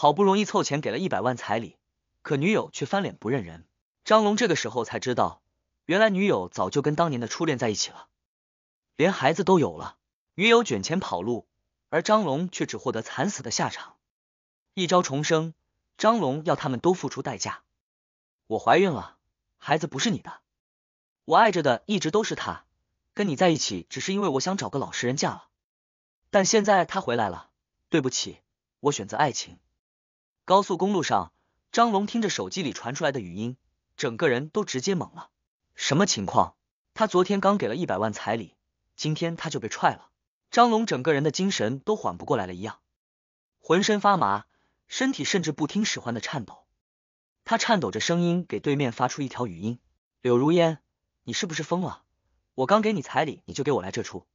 好不容易凑钱给了一百万彩礼，可女友却翻脸不认人。张龙这个时候才知道，原来女友早就跟当年的初恋在一起了，连孩子都有了。女友卷钱跑路，而张龙却只获得惨死的下场。一朝重生，张龙要他们都付出代价。我怀孕了，孩子不是你的，我爱着的一直都是他，跟你在一起只是因为我想找个老实人嫁了。但现在他回来了，对不起，我选择爱情。高速公路上，张龙听着手机里传出来的语音，整个人都直接懵了。什么情况？他昨天刚给了一百万彩礼，今天他就被踹了。张龙整个人的精神都缓不过来了一样，浑身发麻，身体甚至不听使唤的颤抖。他颤抖着声音给对面发出一条语音：“柳如烟，你是不是疯了？我刚给你彩礼，你就给我来这出？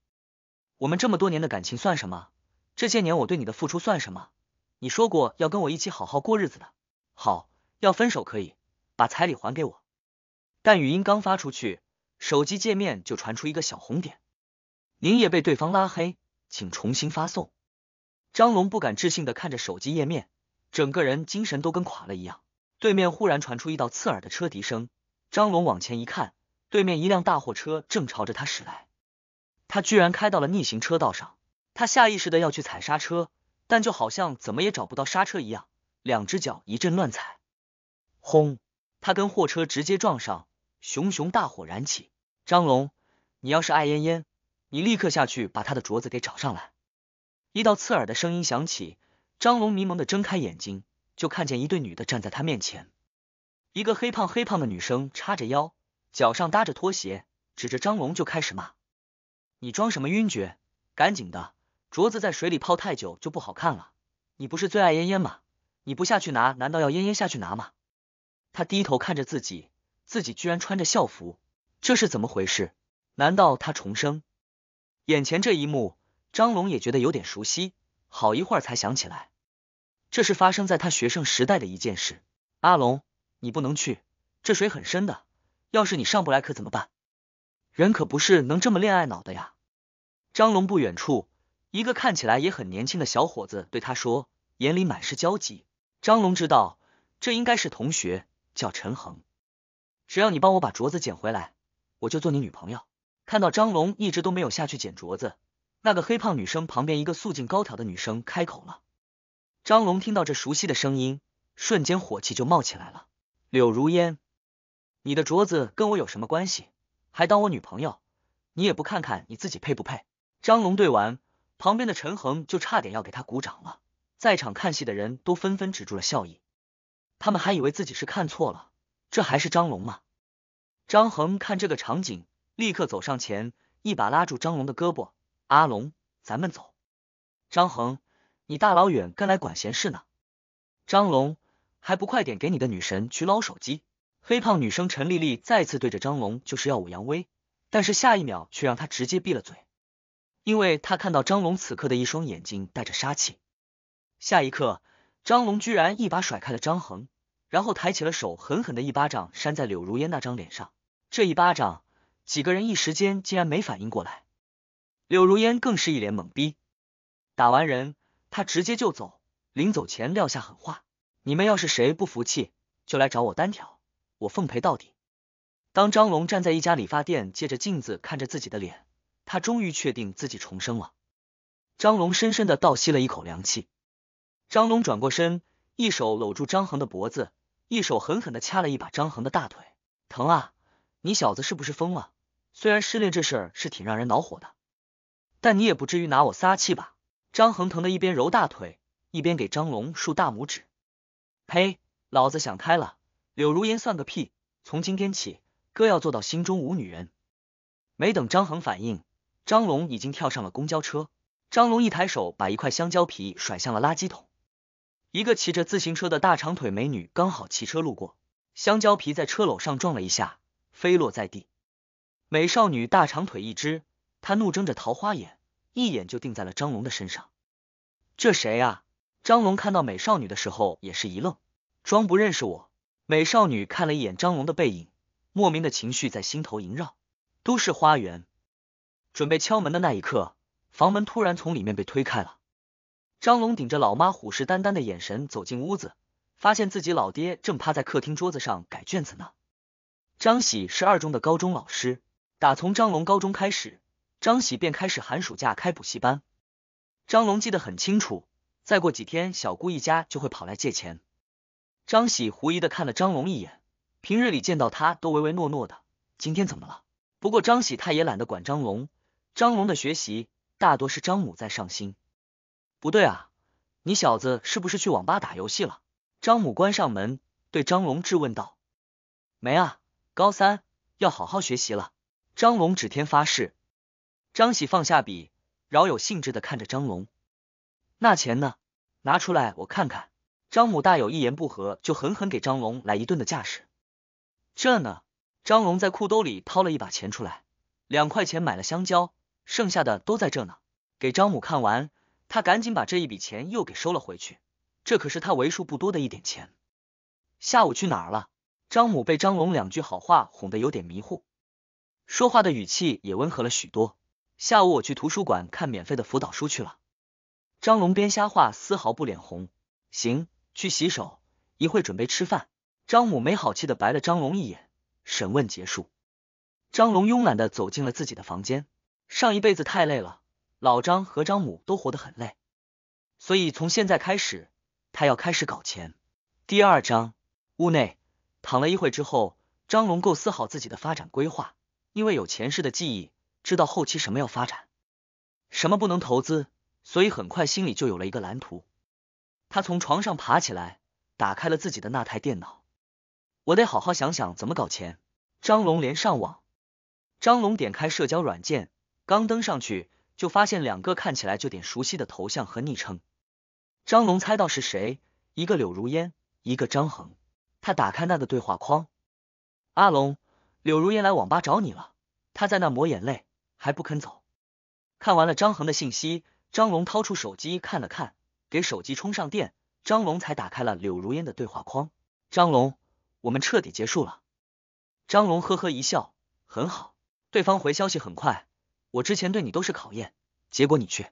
我们这么多年的感情算什么？这些年我对你的付出算什么？”你说过要跟我一起好好过日子的，好，要分手可以，把彩礼还给我。但语音刚发出去，手机界面就传出一个小红点，您也被对方拉黑，请重新发送。张龙不敢置信的看着手机页面，整个人精神都跟垮了一样。对面忽然传出一道刺耳的车笛声，张龙往前一看，对面一辆大货车正朝着他驶来，他居然开到了逆行车道上，他下意识的要去踩刹车。但就好像怎么也找不到刹车一样，两只脚一阵乱踩，轰！他跟货车直接撞上，熊熊大火燃起。张龙，你要是爱烟烟，你立刻下去把她的镯子给找上来。一道刺耳的声音响起，张龙迷蒙的睁开眼睛，就看见一对女的站在他面前，一个黑胖黑胖的女生叉着腰，脚上搭着拖鞋，指着张龙就开始骂：“你装什么晕厥？赶紧的！”镯子在水里泡太久就不好看了。你不是最爱嫣嫣吗？你不下去拿，难道要嫣嫣下去拿吗？他低头看着自己，自己居然穿着校服，这是怎么回事？难道他重生？眼前这一幕，张龙也觉得有点熟悉，好一会儿才想起来，这是发生在他学生时代的一件事。阿龙，你不能去，这水很深的，要是你上不来可怎么办？人可不是能这么恋爱脑的呀。张龙不远处。一个看起来也很年轻的小伙子对他说，眼里满是焦急。张龙知道这应该是同学，叫陈恒。只要你帮我把镯子捡回来，我就做你女朋友。看到张龙一直都没有下去捡镯子，那个黑胖女生旁边一个素净高挑的女生开口了。张龙听到这熟悉的声音，瞬间火气就冒起来了。柳如烟，你的镯子跟我有什么关系？还当我女朋友？你也不看看你自己配不配？张龙对完。旁边的陈恒就差点要给他鼓掌了，在场看戏的人都纷纷止住了笑意，他们还以为自己是看错了，这还是张龙吗？张恒看这个场景，立刻走上前，一把拉住张龙的胳膊：“阿龙，咱们走。”张恒，你大老远跟来管闲事呢？张龙还不快点给你的女神去捞手机？黑胖女生陈丽丽再次对着张龙就是耀武扬威，但是下一秒却让他直接闭了嘴。因为他看到张龙此刻的一双眼睛带着杀气，下一刻，张龙居然一把甩开了张恒，然后抬起了手，狠狠的一巴掌扇在柳如烟那张脸上。这一巴掌，几个人一时间竟然没反应过来，柳如烟更是一脸懵逼。打完人，他直接就走，临走前撂下狠话：你们要是谁不服气，就来找我单挑，我奉陪到底。当张龙站在一家理发店，借着镜子看着自己的脸。他终于确定自己重生了。张龙深深的倒吸了一口凉气。张龙转过身，一手搂住张恒的脖子，一手狠狠的掐了一把张恒的大腿，疼啊！你小子是不是疯了？虽然失恋这事儿是挺让人恼火的，但你也不至于拿我撒气吧？张恒疼的一边揉大腿，一边给张龙竖大拇指。呸！老子想开了，柳如烟算个屁！从今天起，哥要做到心中无女人。没等张恒反应。张龙已经跳上了公交车。张龙一抬手，把一块香蕉皮甩向了垃圾桶。一个骑着自行车的大长腿美女刚好骑车路过，香蕉皮在车篓上撞了一下，飞落在地。美少女大长腿一只，她怒睁着桃花眼，一眼就定在了张龙的身上。这谁啊？张龙看到美少女的时候也是一愣，装不认识我。美少女看了一眼张龙的背影，莫名的情绪在心头萦绕。都市花园。准备敲门的那一刻，房门突然从里面被推开了。张龙顶着老妈虎视眈眈的眼神走进屋子，发现自己老爹正趴在客厅桌子上改卷子呢。张喜是二中的高中老师，打从张龙高中开始，张喜便开始寒暑假开补习班。张龙记得很清楚，再过几天小姑一家就会跑来借钱。张喜狐疑的看了张龙一眼，平日里见到他都唯唯诺诺的，今天怎么了？不过张喜他也懒得管张龙。张龙的学习大多是张母在上心。不对啊，你小子是不是去网吧打游戏了？张母关上门，对张龙质问道：“没啊，高三要好好学习了。”张龙指天发誓。张喜放下笔，饶有兴致的看着张龙：“那钱呢？拿出来我看看。”张母大有一言不合就狠狠给张龙来一顿的架势。这呢？张龙在裤兜里掏了一把钱出来，两块钱买了香蕉。剩下的都在这呢，给张母看完，他赶紧把这一笔钱又给收了回去，这可是他为数不多的一点钱。下午去哪儿了？张母被张龙两句好话哄得有点迷糊，说话的语气也温和了许多。下午我去图书馆看免费的辅导书去了。张龙编瞎话丝毫不脸红。行，去洗手，一会准备吃饭。张母没好气的白了张龙一眼。审问结束，张龙慵懒的走进了自己的房间。上一辈子太累了，老张和张母都活得很累，所以从现在开始，他要开始搞钱。第二章，屋内躺了一会之后，张龙构思好自己的发展规划，因为有前世的记忆，知道后期什么要发展，什么不能投资，所以很快心里就有了一个蓝图。他从床上爬起来，打开了自己的那台电脑，我得好好想想怎么搞钱。张龙连上网，张龙点开社交软件。刚登上去，就发现两个看起来就点熟悉的头像和昵称。张龙猜到是谁，一个柳如烟，一个张恒。他打开那个对话框：“阿龙，柳如烟来网吧找你了，她在那抹眼泪，还不肯走。”看完了张恒的信息，张龙掏出手机看了看，给手机充上电，张龙才打开了柳如烟的对话框：“张龙，我们彻底结束了。”张龙呵呵一笑：“很好。”对方回消息很快。我之前对你都是考验，结果你却……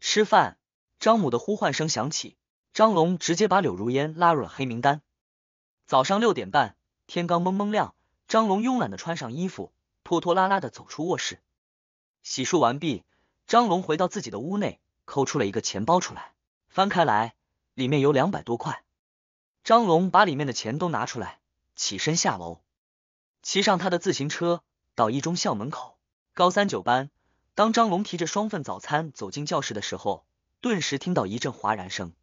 吃饭。张母的呼唤声响起，张龙直接把柳如烟拉入了黑名单。早上六点半，天刚蒙蒙亮，张龙慵懒的穿上衣服，拖拖拉拉的走出卧室，洗漱完毕，张龙回到自己的屋内，抠出了一个钱包出来，翻开来，里面有两百多块。张龙把里面的钱都拿出来，起身下楼，骑上他的自行车到一中校门口。高三九班，当张龙提着双份早餐走进教室的时候，顿时听到一阵哗然声。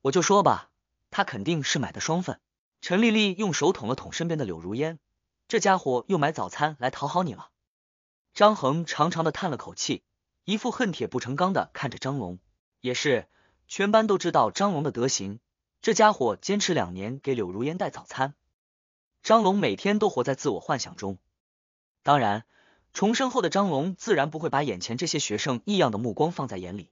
我就说吧，他肯定是买的双份。陈丽丽用手捅了捅身边的柳如烟，这家伙又买早餐来讨好你了。张恒长长的叹了口气，一副恨铁不成钢的看着张龙。也是，全班都知道张龙的德行，这家伙坚持两年给柳如烟带早餐。张龙每天都活在自我幻想中，当然。重生后的张龙自然不会把眼前这些学生异样的目光放在眼里。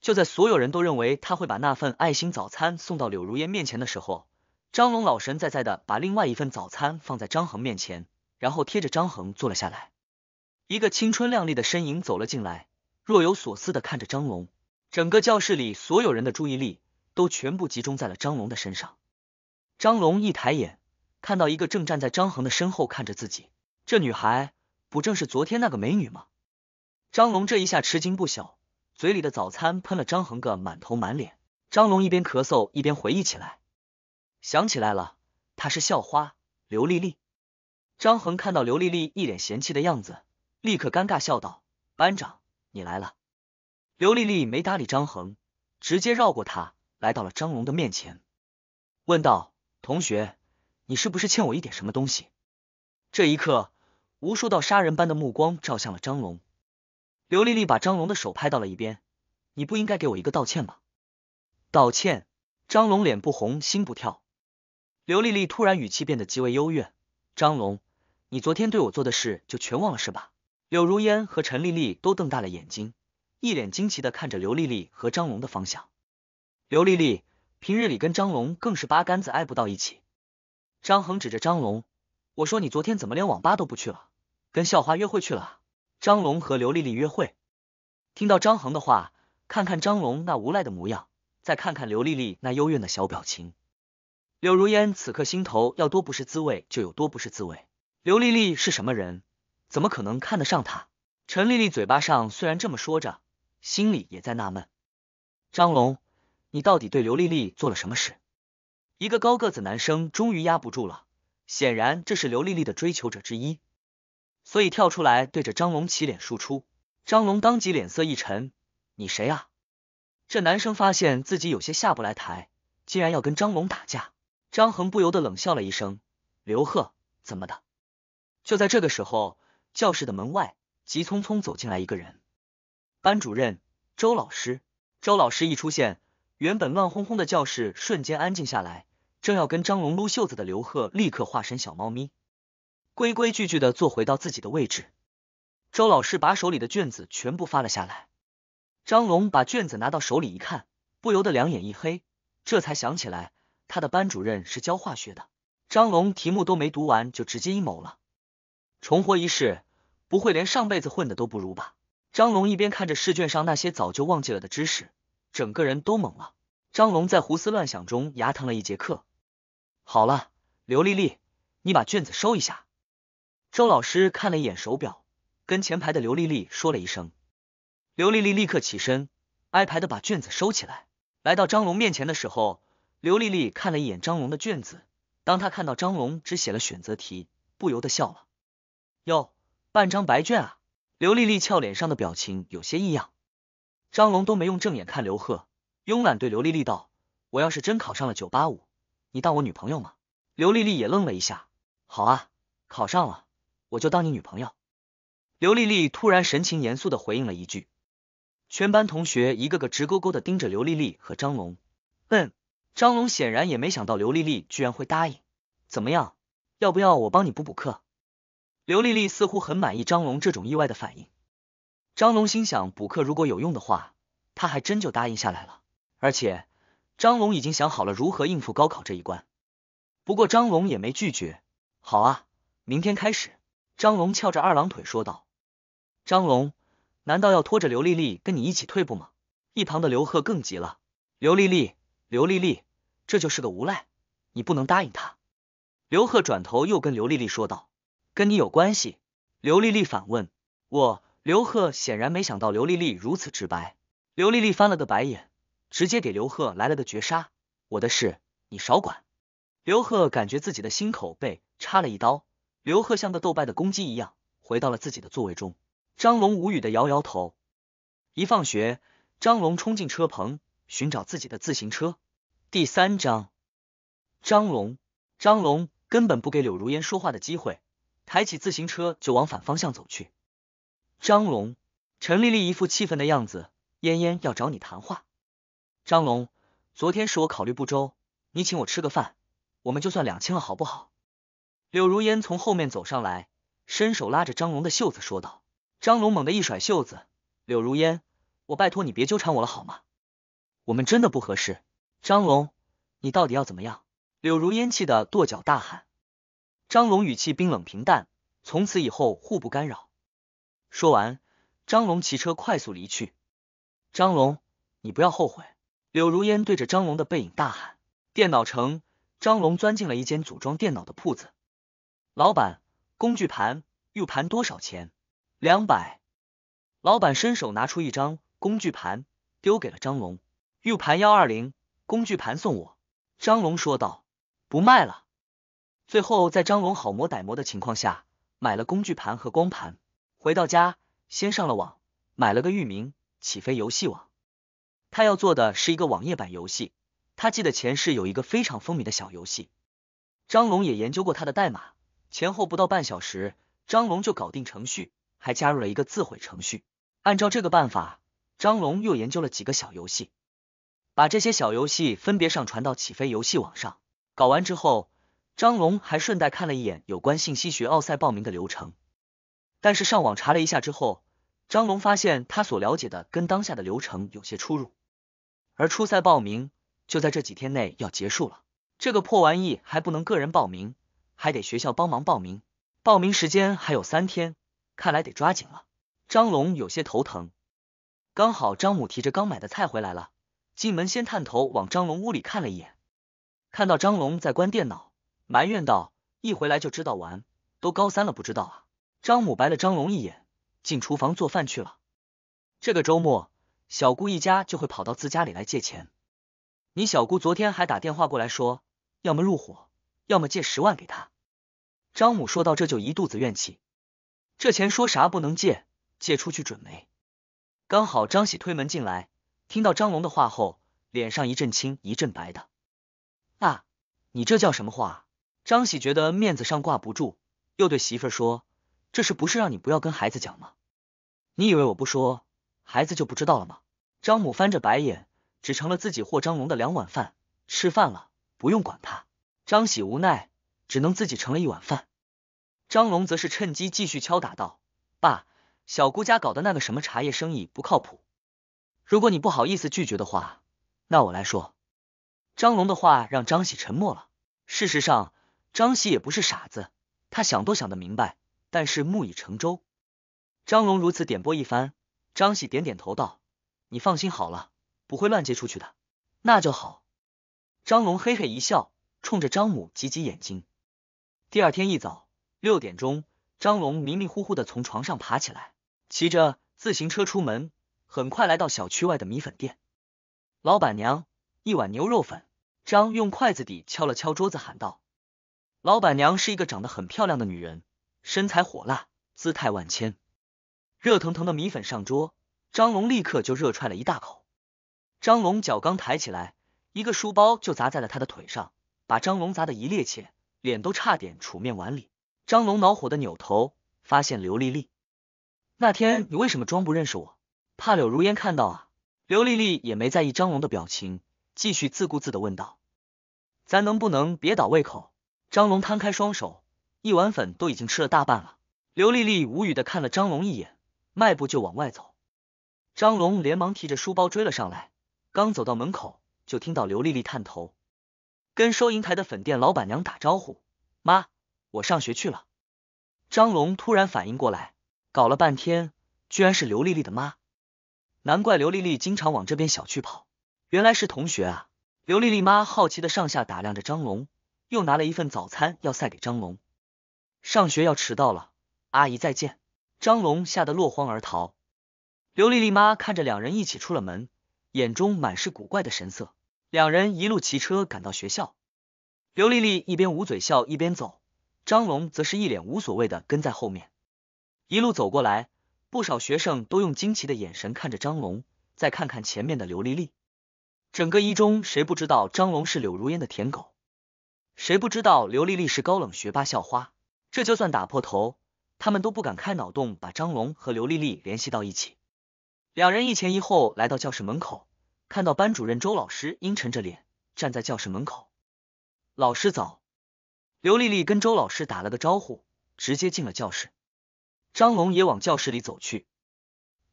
就在所有人都认为他会把那份爱心早餐送到柳如烟面前的时候，张龙老神在在的把另外一份早餐放在张恒面前，然后贴着张恒坐了下来。一个青春靓丽的身影走了进来，若有所思的看着张龙。整个教室里所有人的注意力都全部集中在了张龙的身上。张龙一抬眼，看到一个正站在张恒的身后看着自己，这女孩。不正是昨天那个美女吗？张龙这一下吃惊不小，嘴里的早餐喷了张恒个满头满脸。张龙一边咳嗽一边回忆起来，想起来了，她是校花刘丽丽。张恒看到刘丽丽一脸嫌弃的样子，立刻尴尬笑道：“班长，你来了。”刘丽丽没搭理张恒，直接绕过他，来到了张龙的面前，问道：“同学，你是不是欠我一点什么东西？”这一刻。无数道杀人般的目光照向了张龙，刘丽丽把张龙的手拍到了一边。你不应该给我一个道歉吗？”“道歉？张龙脸不红心不跳。刘丽丽突然语气变得极为幽怨：“张龙，你昨天对我做的事就全忘了是吧？”柳如烟和陈丽丽都瞪大了眼睛，一脸惊奇的看着刘丽丽和张龙的方向。刘丽丽平日里跟张龙更是八竿子挨不到一起。张恒指着张龙：“我说你昨天怎么连网吧都不去了？”跟校花约会去了，张龙和刘丽丽约会。听到张恒的话，看看张龙那无赖的模样，再看看刘丽丽那幽怨的小表情，柳如烟此刻心头要多不是滋味就有多不是滋味。刘丽丽是什么人，怎么可能看得上他？陈丽丽嘴巴上虽然这么说着，心里也在纳闷，张龙，你到底对刘丽丽做了什么事？一个高个子男生终于压不住了，显然这是刘丽丽的追求者之一。所以跳出来对着张龙起脸输出，张龙当即脸色一沉：“你谁啊？”这男生发现自己有些下不来台，竟然要跟张龙打架。张恒不由得冷笑了一声：“刘贺，怎么的？”就在这个时候，教室的门外急匆匆走进来一个人，班主任周老师。周老师一出现，原本乱哄哄的教室瞬间安静下来。正要跟张龙撸袖子的刘贺立刻化身小猫咪。规规矩矩的坐回到自己的位置，周老师把手里的卷子全部发了下来。张龙把卷子拿到手里一看，不由得两眼一黑，这才想起来他的班主任是教化学的。张龙题目都没读完就直接阴谋了，重活一世，不会连上辈子混的都不如吧？张龙一边看着试卷上那些早就忘记了的知识，整个人都懵了。张龙在胡思乱想中牙疼了一节课。好了，刘丽丽，你把卷子收一下。周老师看了一眼手表，跟前排的刘丽丽说了一声。刘丽丽立刻起身，挨排的把卷子收起来。来到张龙面前的时候，刘丽丽看了一眼张龙的卷子，当他看到张龙只写了选择题，不由得笑了。哟，半张白卷啊！刘丽丽俏脸上的表情有些异样。张龙都没用正眼看刘贺，慵懒对刘丽丽道：“我要是真考上了九八五，你当我女朋友吗？”刘丽丽也愣了一下：“好啊，考上了。”我就当你女朋友。刘丽丽突然神情严肃的回应了一句，全班同学一个个直勾勾的盯着刘丽丽和张龙。嗯，张龙显然也没想到刘丽丽居然会答应。怎么样，要不要我帮你补补课？刘丽丽似乎很满意张龙这种意外的反应。张龙心想，补课如果有用的话，他还真就答应下来了。而且，张龙已经想好了如何应付高考这一关。不过张龙也没拒绝。好啊，明天开始。张龙翘着二郎腿说道：“张龙，难道要拖着刘丽丽跟你一起退步吗？”一旁的刘贺更急了：“刘丽丽，刘丽丽，这就是个无赖，你不能答应他。”刘贺转头又跟刘丽丽说道：“跟你有关系？”刘丽丽反问：“我？”刘贺显然没想到刘丽丽如此直白。刘丽丽翻了个白眼，直接给刘贺来了个绝杀：“我的事你少管。”刘贺感觉自己的心口被插了一刀。刘贺像个斗败的公鸡一样回到了自己的座位中，张龙无语的摇摇头。一放学，张龙冲进车棚寻找自己的自行车。第三章，张龙，张龙根本不给柳如烟说话的机会，抬起自行车就往反方向走去。张龙，陈丽丽一副气愤的样子，嫣嫣要找你谈话。张龙，昨天是我考虑不周，你请我吃个饭，我们就算两清了，好不好？柳如烟从后面走上来，伸手拉着张龙的袖子说道：“张龙，猛地一甩袖子，柳如烟，我拜托你别纠缠我了好吗？我们真的不合适。”张龙，你到底要怎么样？柳如烟气得跺脚大喊。张龙语气冰冷平淡：“从此以后互不干扰。”说完，张龙骑车快速离去。张龙，你不要后悔！柳如烟对着张龙的背影大喊。电脑城，张龙钻进了一间组装电脑的铺子。老板，工具盘、U 盘多少钱？两百。老板伸手拿出一张工具盘，丢给了张龙。U 盘幺二零，工具盘送我。张龙说道：“不卖了。”最后在张龙好磨歹磨的情况下，买了工具盘和光盘。回到家，先上了网，买了个域名“起飞游戏网”。他要做的是一个网页版游戏。他记得前世有一个非常风靡的小游戏，张龙也研究过他的代码。前后不到半小时，张龙就搞定程序，还加入了一个自毁程序。按照这个办法，张龙又研究了几个小游戏，把这些小游戏分别上传到起飞游戏网上。搞完之后，张龙还顺带看了一眼有关信息学奥赛报名的流程。但是上网查了一下之后，张龙发现他所了解的跟当下的流程有些出入。而初赛报名就在这几天内要结束了，这个破玩意还不能个人报名。还得学校帮忙报名，报名时间还有三天，看来得抓紧了。张龙有些头疼。刚好张母提着刚买的菜回来了，进门先探头往张龙屋里看了一眼，看到张龙在关电脑，埋怨道：“一回来就知道玩，都高三了不知道啊！”张母白了张龙一眼，进厨房做饭去了。这个周末，小姑一家就会跑到自家里来借钱。你小姑昨天还打电话过来说，要么入伙。要么借十万给他，张母说到这就一肚子怨气。这钱说啥不能借，借出去准没。刚好张喜推门进来，听到张龙的话后，脸上一阵青一阵白的。啊，你这叫什么话？张喜觉得面子上挂不住，又对媳妇儿说：“这事不是让你不要跟孩子讲吗？你以为我不说，孩子就不知道了吗？”张母翻着白眼，只盛了自己或张龙的两碗饭，吃饭了，不用管他。张喜无奈，只能自己盛了一碗饭。张龙则是趁机继续敲打道：“爸，小姑家搞的那个什么茶叶生意不靠谱。如果你不好意思拒绝的话，那我来说。”张龙的话让张喜沉默了。事实上，张喜也不是傻子，他想都想得明白。但是木已成舟，张龙如此点拨一番，张喜点点头道：“你放心好了，不会乱借出去的。”那就好。张龙嘿嘿一笑。冲着张母挤挤眼睛。第二天一早六点钟，张龙迷迷糊糊的从床上爬起来，骑着自行车出门，很快来到小区外的米粉店。老板娘，一碗牛肉粉。张用筷子底敲了敲桌子，喊道：“老板娘是一个长得很漂亮的女人，身材火辣，姿态万千。”热腾腾的米粉上桌，张龙立刻就热踹了一大口。张龙脚刚抬起来，一个书包就砸在了他的腿上。把张龙砸得一趔趄，脸都差点杵面碗里。张龙恼火的扭头，发现刘丽丽。那天你为什么装不认识我？怕柳如烟看到啊？刘丽丽也没在意张龙的表情，继续自顾自的问道：“咱能不能别倒胃口？”张龙摊开双手，一碗粉都已经吃了大半了。刘丽丽无语的看了张龙一眼，迈步就往外走。张龙连忙提着书包追了上来，刚走到门口就听到刘丽丽探头。跟收银台的粉店老板娘打招呼，妈，我上学去了。张龙突然反应过来，搞了半天，居然是刘丽丽的妈，难怪刘丽丽经常往这边小区跑，原来是同学啊。刘丽丽妈好奇的上下打量着张龙，又拿了一份早餐要塞给张龙，上学要迟到了，阿姨再见。张龙吓得落荒而逃。刘丽丽妈看着两人一起出了门，眼中满是古怪的神色。两人一路骑车赶到学校，刘丽丽一边捂嘴笑一边走，张龙则是一脸无所谓的跟在后面。一路走过来，不少学生都用惊奇的眼神看着张龙，再看看前面的刘丽丽。整个一中谁不知道张龙是柳如烟的舔狗，谁不知道刘丽丽是高冷学霸校花？这就算打破头，他们都不敢开脑洞把张龙和刘丽丽联系到一起。两人一前一后来到教室门口。看到班主任周老师阴沉着脸站在教室门口，老师早。刘丽丽跟周老师打了个招呼，直接进了教室。张龙也往教室里走去。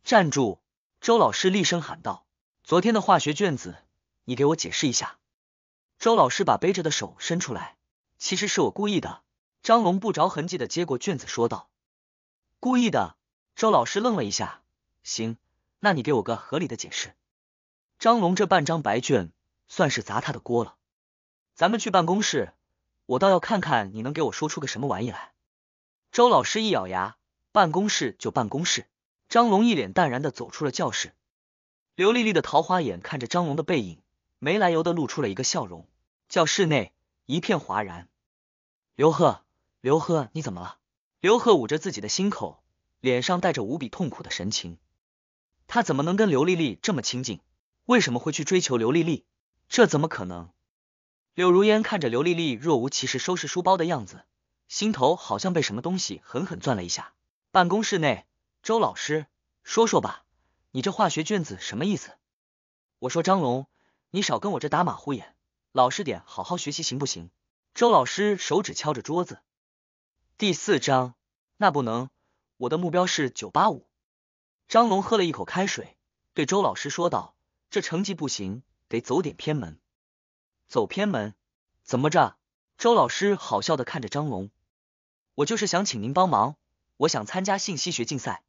站住！周老师厉声喊道：“昨天的化学卷子，你给我解释一下。”周老师把背着的手伸出来。其实是我故意的。张龙不着痕迹的接过卷子说道：“故意的。”周老师愣了一下，行，那你给我个合理的解释。张龙这半张白卷算是砸他的锅了，咱们去办公室，我倒要看看你能给我说出个什么玩意来。周老师一咬牙，办公室就办公室。张龙一脸淡然的走出了教室，刘丽丽的桃花眼看着张龙的背影，没来由的露出了一个笑容。教室内一片哗然。刘贺，刘贺，你怎么了？刘贺捂着自己的心口，脸上带着无比痛苦的神情。他怎么能跟刘丽丽这么亲近？为什么会去追求刘丽丽？这怎么可能？柳如烟看着刘丽丽若无其事收拾书包的样子，心头好像被什么东西狠狠攥了一下。办公室内，周老师，说说吧，你这化学卷子什么意思？我说张龙，你少跟我这打马虎眼，老实点，好好学习行不行？周老师手指敲着桌子。第四章，那不能，我的目标是九八五。张龙喝了一口开水，对周老师说道。这成绩不行，得走点偏门。走偏门怎么着？周老师好笑的看着张龙，我就是想请您帮忙，我想参加信息学竞赛。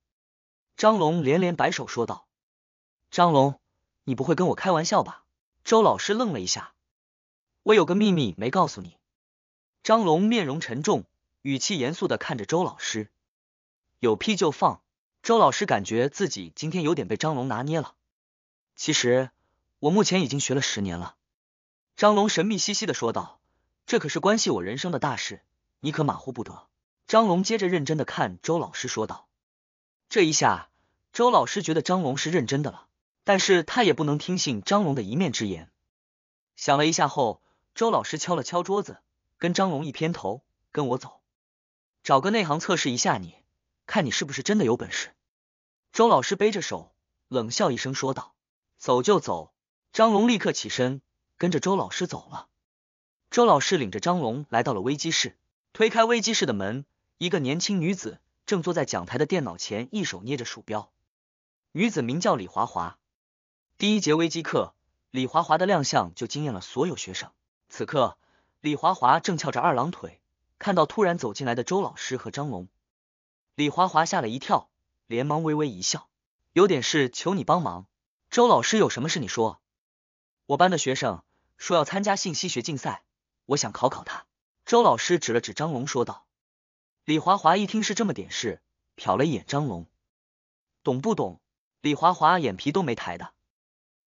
张龙连连摆手说道：“张龙，你不会跟我开玩笑吧？”周老师愣了一下，我有个秘密没告诉你。张龙面容沉重，语气严肃的看着周老师，有屁就放。周老师感觉自己今天有点被张龙拿捏了。其实我目前已经学了十年了，张龙神秘兮兮的说道：“这可是关系我人生的大事，你可马虎不得。”张龙接着认真的看周老师说道：“这一下，周老师觉得张龙是认真的了，但是他也不能听信张龙的一面之言。想了一下后，周老师敲了敲桌子，跟张龙一偏头，跟我走，找个内行测试一下，你看你是不是真的有本事。”周老师背着手冷笑一声说道。走就走，张龙立刻起身，跟着周老师走了。周老师领着张龙来到了危机室，推开危机室的门，一个年轻女子正坐在讲台的电脑前，一手捏着鼠标。女子名叫李华华。第一节危机课，李华华的亮相就惊艳了所有学生。此刻，李华华正翘着二郎腿，看到突然走进来的周老师和张龙，李华华吓了一跳，连忙微微一笑：“有点事，求你帮忙。”周老师有什么事？你说，我班的学生说要参加信息学竞赛，我想考考他。周老师指了指张龙，说道：“李华华一听是这么点事，瞟了一眼张龙，懂不懂？”李华华眼皮都没抬的。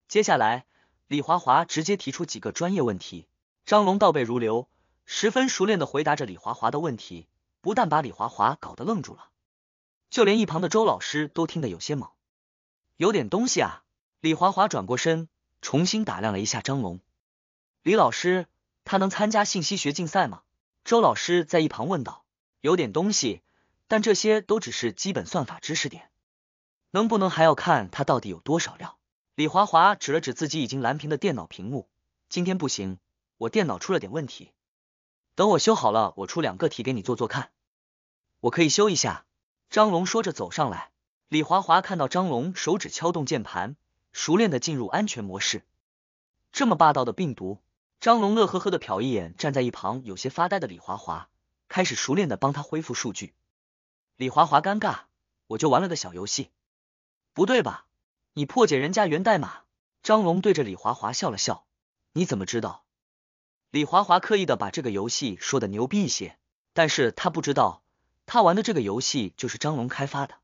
接下来，李华华直接提出几个专业问题，张龙倒背如流，十分熟练的回答着李华华的问题，不但把李华华搞得愣住了，就连一旁的周老师都听得有些懵，有点东西啊。李华华转过身，重新打量了一下张龙。李老师，他能参加信息学竞赛吗？周老师在一旁问道。有点东西，但这些都只是基本算法知识点，能不能还要看他到底有多少料？李华华指了指自己已经蓝屏的电脑屏幕。今天不行，我电脑出了点问题。等我修好了，我出两个题给你做做看。我可以修一下。张龙说着走上来。李华华看到张龙手指敲动键盘。熟练的进入安全模式，这么霸道的病毒，张龙乐呵呵的瞟一眼站在一旁有些发呆的李华华，开始熟练的帮他恢复数据。李华华尴尬，我就玩了个小游戏，不对吧？你破解人家源代码？张龙对着李华华笑了笑，你怎么知道？李华华刻意的把这个游戏说的牛逼一些，但是他不知道，他玩的这个游戏就是张龙开发的。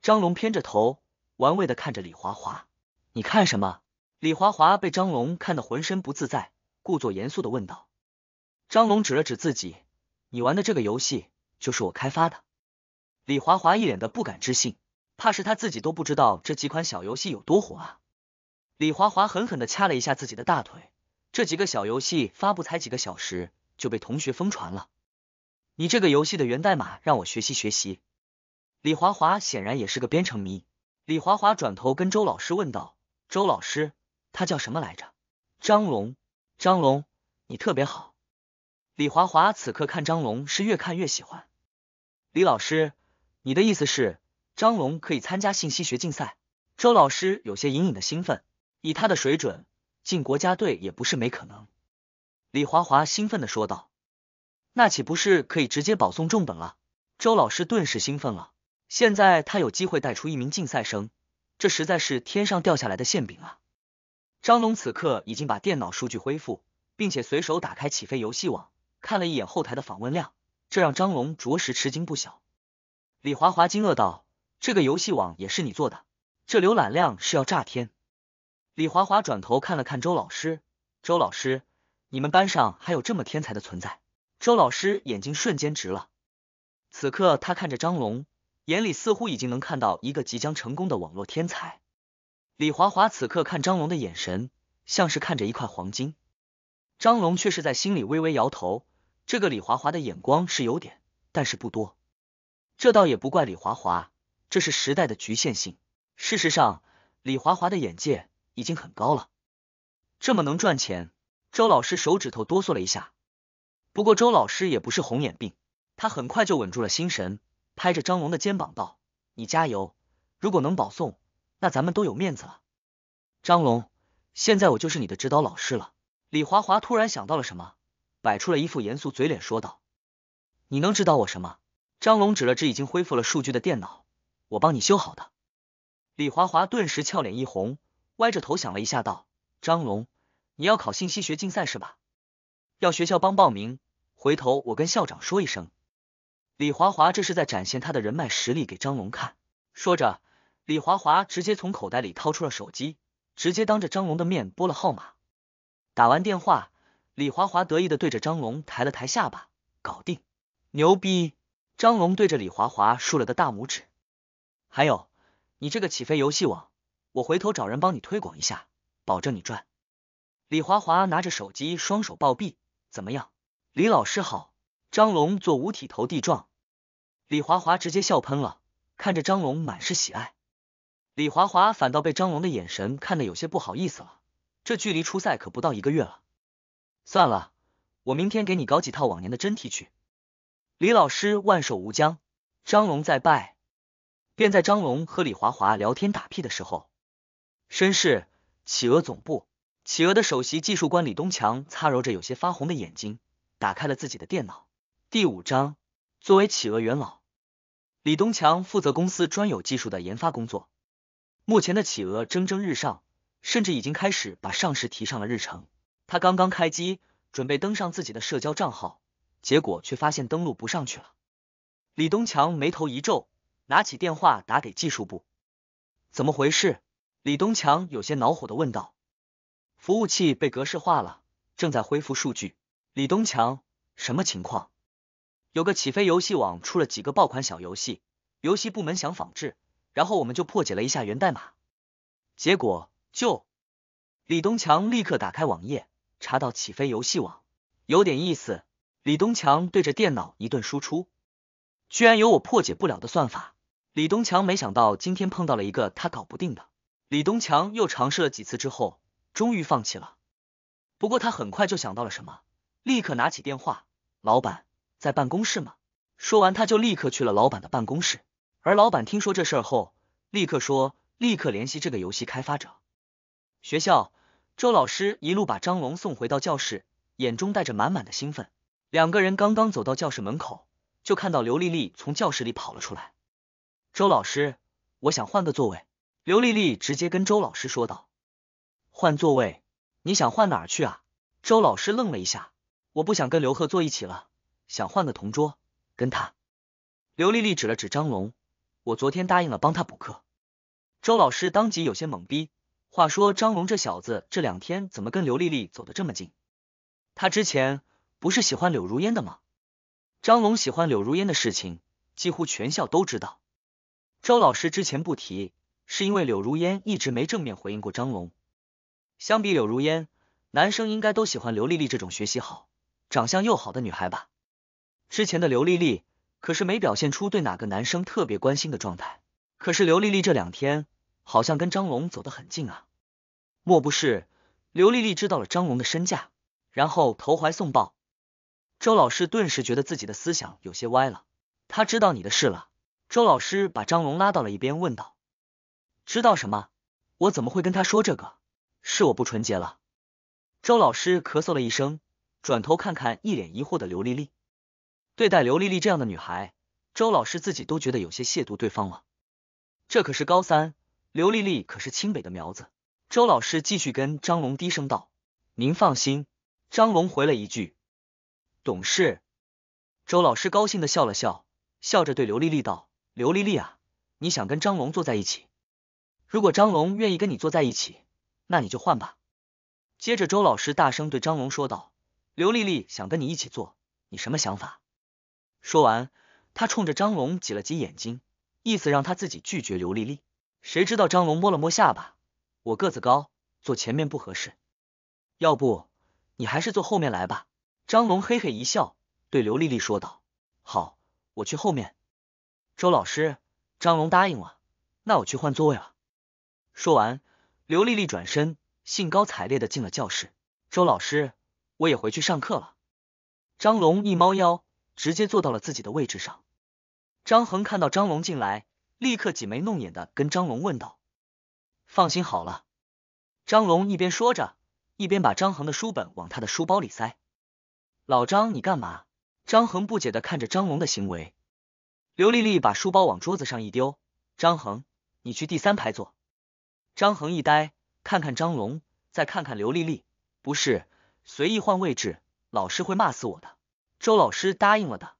张龙偏着头，玩味的看着李华华。你看什么？李华华被张龙看得浑身不自在，故作严肃的问道。张龙指了指自己：“你玩的这个游戏就是我开发的。”李华华一脸的不敢置信，怕是他自己都不知道这几款小游戏有多火啊！李华华狠狠的掐了一下自己的大腿，这几个小游戏发布才几个小时就被同学疯传了。你这个游戏的源代码让我学习学习。李华华显然也是个编程迷。李华华转头跟周老师问道。周老师，他叫什么来着？张龙，张龙，你特别好。李华华此刻看张龙是越看越喜欢。李老师，你的意思是张龙可以参加信息学竞赛？周老师有些隐隐的兴奋，以他的水准，进国家队也不是没可能。李华华兴奋的说道：“那岂不是可以直接保送重本了？”周老师顿时兴奋了，现在他有机会带出一名竞赛生。这实在是天上掉下来的馅饼啊！张龙此刻已经把电脑数据恢复，并且随手打开起飞游戏网，看了一眼后台的访问量，这让张龙着实吃惊不小。李华华惊愕道：“这个游戏网也是你做的？这浏览量是要炸天！”李华华转头看了看周老师：“周老师，你们班上还有这么天才的存在？”周老师眼睛瞬间直了，此刻他看着张龙。眼里似乎已经能看到一个即将成功的网络天才。李华华此刻看张龙的眼神，像是看着一块黄金。张龙却是在心里微微摇头，这个李华华的眼光是有点，但是不多。这倒也不怪李华华，这是时代的局限性。事实上，李华华的眼界已经很高了，这么能赚钱，周老师手指头哆嗦了一下。不过周老师也不是红眼病，他很快就稳住了心神。拍着张龙的肩膀道：“你加油，如果能保送，那咱们都有面子了。”张龙，现在我就是你的指导老师了。李华华突然想到了什么，摆出了一副严肃嘴脸说道：“你能指导我什么？”张龙指了指已经恢复了数据的电脑：“我帮你修好的。”李华华顿时俏脸一红，歪着头想了一下道：“张龙，你要考信息学竞赛是吧？要学校帮报名，回头我跟校长说一声。”李华华这是在展现他的人脉实力给张龙看。说着，李华华直接从口袋里掏出了手机，直接当着张龙的面拨了号码。打完电话，李华华得意的对着张龙抬了抬下巴，搞定，牛逼！张龙对着李华华竖了个大拇指。还有，你这个起飞游戏网，我回头找人帮你推广一下，保证你赚。李华华拿着手机，双手抱臂，怎么样？李老师好。张龙做五体投地状，李华华直接笑喷了。看着张龙，满是喜爱。李华华反倒被张龙的眼神看得有些不好意思了。这距离初赛可不到一个月了。算了，我明天给你搞几套往年的真题去。李老师万寿无疆。张龙再拜。便在张龙和李华华聊天打屁的时候，绅士企鹅总部，企鹅的首席技术官李东强擦揉着有些发红的眼睛，打开了自己的电脑。第五章，作为企鹅元老，李东强负责公司专有技术的研发工作。目前的企鹅蒸蒸日上，甚至已经开始把上市提上了日程。他刚刚开机，准备登上自己的社交账号，结果却发现登录不上去了。李东强眉头一皱，拿起电话打给技术部：“怎么回事？”李东强有些恼火的问道：“服务器被格式化了，正在恢复数据。”李东强：“什么情况？”有个起飞游戏网出了几个爆款小游戏，游戏部门想仿制，然后我们就破解了一下源代码，结果就李东强立刻打开网页查到起飞游戏网，有点意思。李东强对着电脑一顿输出，居然有我破解不了的算法。李东强没想到今天碰到了一个他搞不定的。李东强又尝试了几次之后，终于放弃了。不过他很快就想到了什么，立刻拿起电话，老板。在办公室吗？说完，他就立刻去了老板的办公室。而老板听说这事儿后，立刻说：“立刻联系这个游戏开发者。”学校，周老师一路把张龙送回到教室，眼中带着满满的兴奋。两个人刚刚走到教室门口，就看到刘丽丽从教室里跑了出来。周老师，我想换个座位。刘丽丽直接跟周老师说道：“换座位？你想换哪儿去啊？”周老师愣了一下：“我不想跟刘贺坐一起了。”想换个同桌，跟他。刘丽丽指了指张龙，我昨天答应了帮他补课。周老师当即有些懵逼。话说张龙这小子这两天怎么跟刘丽丽走得这么近？他之前不是喜欢柳如烟的吗？张龙喜欢柳如烟的事情几乎全校都知道。周老师之前不提，是因为柳如烟一直没正面回应过张龙。相比柳如烟，男生应该都喜欢刘丽丽这种学习好、长相又好的女孩吧？之前的刘丽丽可是没表现出对哪个男生特别关心的状态，可是刘丽丽这两天好像跟张龙走得很近啊，莫不是刘丽丽知道了张龙的身价，然后投怀送抱？周老师顿时觉得自己的思想有些歪了。他知道你的事了。周老师把张龙拉到了一边，问道：“知道什么？我怎么会跟他说这个？是我不纯洁了？”周老师咳嗽了一声，转头看看一脸疑惑的刘丽丽。对待刘丽丽这样的女孩，周老师自己都觉得有些亵渎对方了。这可是高三，刘丽丽可是清北的苗子。周老师继续跟张龙低声道：“您放心。”张龙回了一句：“懂事。”周老师高兴的笑了笑，笑着对刘丽丽道：“刘丽丽啊，你想跟张龙坐在一起？如果张龙愿意跟你坐在一起，那你就换吧。”接着，周老师大声对张龙说道：“刘丽丽想跟你一起坐，你什么想法？”说完，他冲着张龙挤了挤眼睛，意思让他自己拒绝刘丽丽。谁知道张龙摸了摸下巴，我个子高，坐前面不合适，要不你还是坐后面来吧。张龙嘿嘿一笑，对刘丽丽说道：“好，我去后面。”周老师，张龙答应了，那我去换座位了。说完，刘丽丽转身，兴高采烈的进了教室。周老师，我也回去上课了。张龙一猫腰。直接坐到了自己的位置上。张恒看到张龙进来，立刻挤眉弄眼的跟张龙问道：“放心好了。”张龙一边说着，一边把张恒的书本往他的书包里塞。“老张，你干嘛？”张恒不解的看着张龙的行为。刘丽丽把书包往桌子上一丢：“张恒，你去第三排坐。”张恒一呆，看看张龙，再看看刘丽丽，不是随意换位置，老师会骂死我的。周老师答应了的，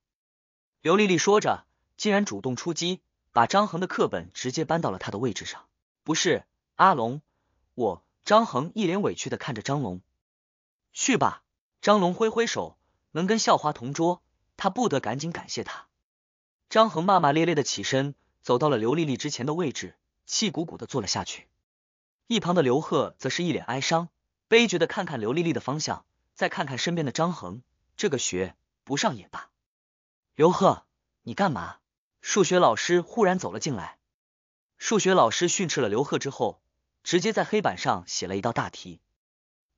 刘丽丽说着，竟然主动出击，把张恒的课本直接搬到了他的位置上。不是阿龙，我张恒一脸委屈的看着张龙，去吧。张龙挥挥手，能跟校花同桌，他不得赶紧感谢他。张恒骂骂咧咧的起身，走到了刘丽丽之前的位置，气鼓鼓的坐了下去。一旁的刘贺则是一脸哀伤，悲绝的看看刘丽丽的方向，再看看身边的张恒，这个学。不上也罢。刘贺，你干嘛？数学老师忽然走了进来。数学老师训斥了刘贺之后，直接在黑板上写了一道大题。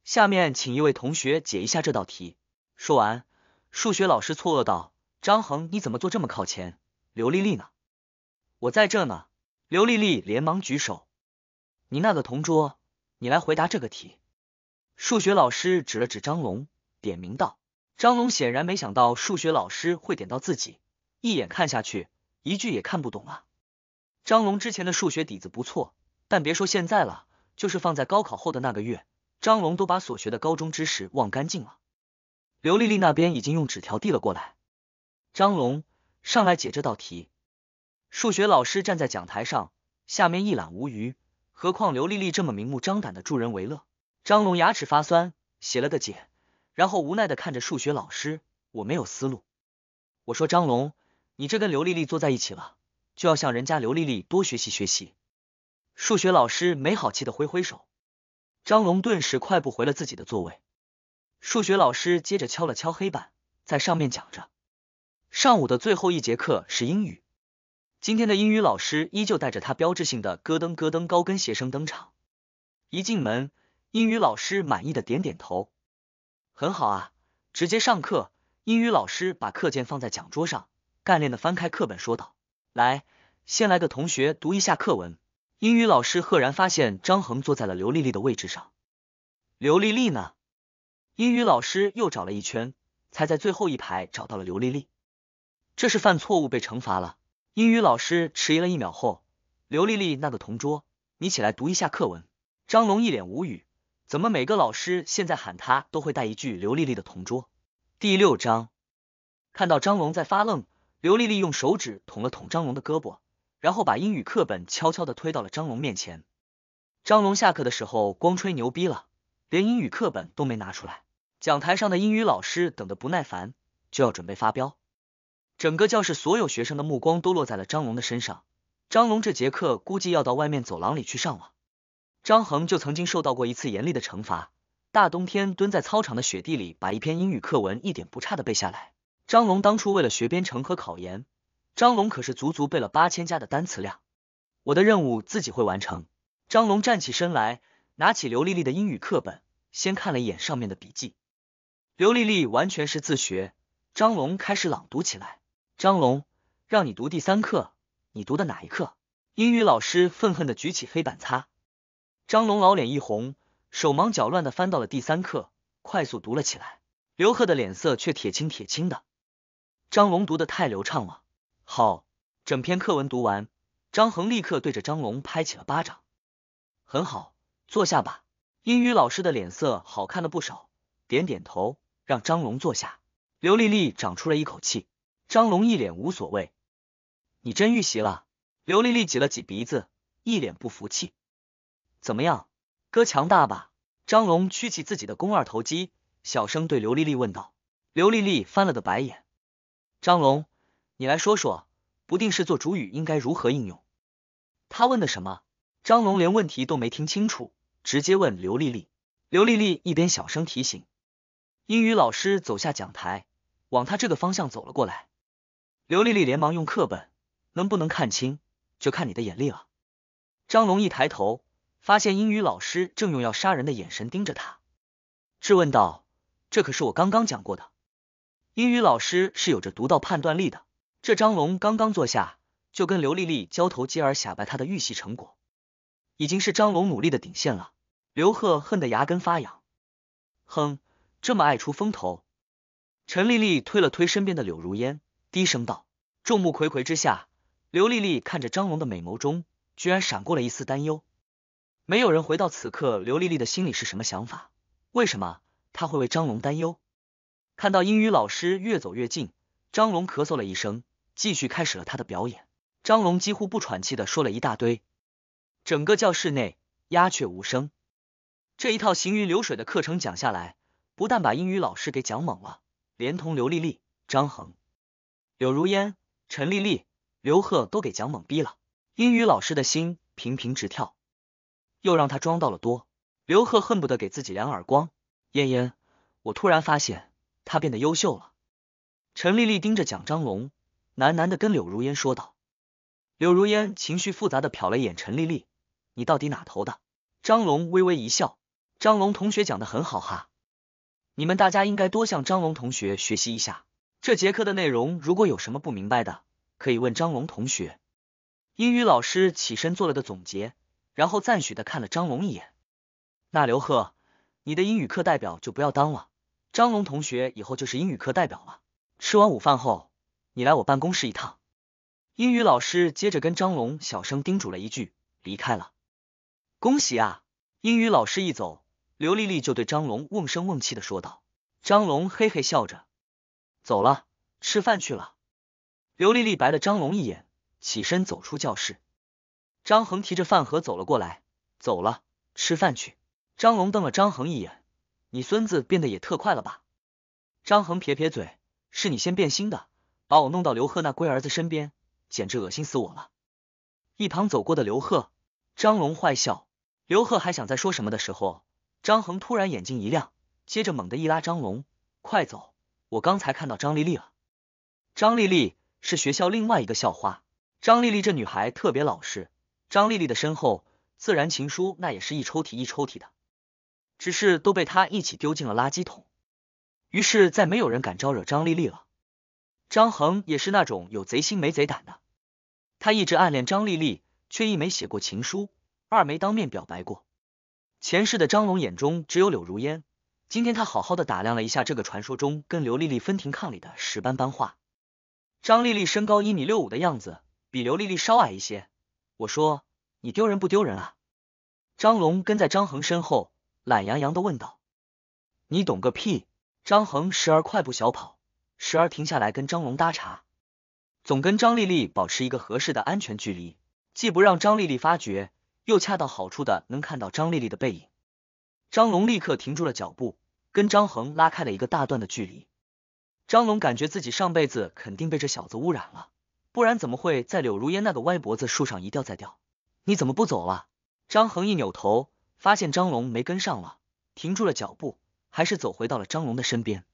下面请一位同学解一下这道题。说完，数学老师错愕道：“张恒，你怎么坐这么靠前？刘丽丽呢？”“我在这呢。”刘丽丽连忙举手。“你那个同桌，你来回答这个题。”数学老师指了指张龙，点名道。张龙显然没想到数学老师会点到自己，一眼看下去，一句也看不懂啊！张龙之前的数学底子不错，但别说现在了，就是放在高考后的那个月，张龙都把所学的高中知识忘干净了。刘丽丽那边已经用纸条递了过来，张龙上来解这道题。数学老师站在讲台上，下面一览无余。何况刘丽丽这么明目张胆的助人为乐，张龙牙齿发酸，写了个解。然后无奈的看着数学老师，我没有思路。我说张龙，你这跟刘丽丽坐在一起了，就要向人家刘丽丽多学习学习。数学老师没好气的挥挥手，张龙顿时快步回了自己的座位。数学老师接着敲了敲黑板，在上面讲着，上午的最后一节课是英语。今天的英语老师依旧带着他标志性的咯噔咯噔高跟鞋声登场。一进门，英语老师满意的点点头。很好啊，直接上课。英语老师把课件放在讲桌上，干练的翻开课本说道：“来，先来个同学读一下课文。”英语老师赫然发现张恒坐在了刘丽丽的位置上，刘丽丽呢？英语老师又找了一圈，才在最后一排找到了刘丽丽。这是犯错误被惩罚了。英语老师迟疑了一秒后，刘丽丽那个同桌，你起来读一下课文。张龙一脸无语。怎么每个老师现在喊他都会带一句刘丽丽的同桌？第六章，看到张龙在发愣，刘丽丽用手指捅了捅张龙的胳膊，然后把英语课本悄悄的推到了张龙面前。张龙下课的时候光吹牛逼了，连英语课本都没拿出来。讲台上的英语老师等的不耐烦，就要准备发飙。整个教室所有学生的目光都落在了张龙的身上，张龙这节课估计要到外面走廊里去上了。张恒就曾经受到过一次严厉的惩罚，大冬天蹲在操场的雪地里，把一篇英语课文一点不差的背下来。张龙当初为了学编程和考研，张龙可是足足背了八千加的单词量。我的任务自己会完成。张龙站起身来，拿起刘丽丽的英语课本，先看了一眼上面的笔记。刘丽丽完全是自学，张龙开始朗读起来。张龙，让你读第三课，你读的哪一课？英语老师愤恨的举起黑板擦。张龙老脸一红，手忙脚乱的翻到了第三课，快速读了起来。刘贺的脸色却铁青铁青的。张龙读的太流畅了。好，整篇课文读完，张恒立刻对着张龙拍起了巴掌。很好，坐下吧。英语老师的脸色好看了不少，点点头，让张龙坐下。刘丽丽长出了一口气。张龙一脸无所谓。你真预习了？刘丽丽挤了挤鼻子，一脸不服气。怎么样，哥强大吧？张龙屈起自己的肱二头肌，小声对刘丽丽问道。刘丽丽翻了个白眼。张龙，你来说说，不定式做主语应该如何应用？他问的什么？张龙连问题都没听清楚，直接问刘丽丽。刘丽丽一边小声提醒，英语老师走下讲台，往他这个方向走了过来。刘丽丽连忙用课本，能不能看清，就看你的眼力了。张龙一抬头。发现英语老师正用要杀人的眼神盯着他，质问道：“这可是我刚刚讲过的。”英语老师是有着独到判断力的。这张龙刚刚坐下，就跟刘丽丽交头接耳，显摆他的预习成果，已经是张龙努力的顶线了。刘贺恨得牙根发痒，哼，这么爱出风头。陈丽丽推了推身边的柳如烟，低声道：“众目睽睽之下，刘丽丽看着张龙的美眸中，居然闪过了一丝担忧。”没有人回到此刻，刘丽丽的心里是什么想法？为什么她会为张龙担忧？看到英语老师越走越近，张龙咳嗽了一声，继续开始了他的表演。张龙几乎不喘气的说了一大堆，整个教室内鸦雀无声。这一套行云流水的课程讲下来，不但把英语老师给讲懵了，连同刘丽丽、张恒、柳如烟、陈丽丽、刘贺都给讲懵逼了。英语老师的心频频直跳。又让他装到了多，刘贺恨不得给自己两耳光。燕燕，我突然发现他变得优秀了。陈丽丽盯着蒋张龙，喃喃的跟柳如烟说道。柳如烟情绪复杂的瞟了一眼陈丽丽，你到底哪头的？张龙微微一笑，张龙同学讲的很好哈，你们大家应该多向张龙同学学习一下。这节课的内容如果有什么不明白的，可以问张龙同学。英语老师起身做了个总结。然后赞许的看了张龙一眼，那刘贺，你的英语课代表就不要当了，张龙同学以后就是英语课代表了。吃完午饭后，你来我办公室一趟。英语老师接着跟张龙小声叮嘱了一句，离开了。恭喜啊！英语老师一走，刘丽丽就对张龙瓮声瓮气的说道。张龙嘿嘿笑着，走了，吃饭去了。刘丽丽白了张龙一眼，起身走出教室。张恒提着饭盒走了过来，走了，吃饭去。张龙瞪了张恒一眼：“你孙子变得也特快了吧？”张恒撇撇嘴：“是你先变心的，把我弄到刘贺那龟儿子身边，简直恶心死我了。”一旁走过的刘贺，张龙坏笑。刘贺还想再说什么的时候，张恒突然眼睛一亮，接着猛地一拉张龙：“快走！我刚才看到张丽丽了。”张丽丽是学校另外一个校花。张丽丽这女孩特别老实。张丽丽的身后，自然情书那也是一抽屉一抽屉的，只是都被他一起丢进了垃圾桶。于是，再没有人敢招惹张丽丽了。张恒也是那种有贼心没贼胆的，他一直暗恋张丽丽，却一没写过情书，二没当面表白过。前世的张龙眼中只有柳如烟，今天他好好的打量了一下这个传说中跟刘丽丽分庭抗礼的十班班花。张丽丽身高一米六五的样子，比刘丽丽稍矮一些。我说你丢人不丢人啊？张龙跟在张恒身后，懒洋洋的问道。你懂个屁！张恒时而快步小跑，时而停下来跟张龙搭茬，总跟张丽丽保持一个合适的安全距离，既不让张丽丽发觉，又恰到好处的能看到张丽丽的背影。张龙立刻停住了脚步，跟张恒拉开了一个大段的距离。张龙感觉自己上辈子肯定被这小子污染了。不然怎么会在柳如烟那个歪脖子树上一掉再掉？你怎么不走了？张恒一扭头，发现张龙没跟上了，停住了脚步，还是走回到了张龙的身边。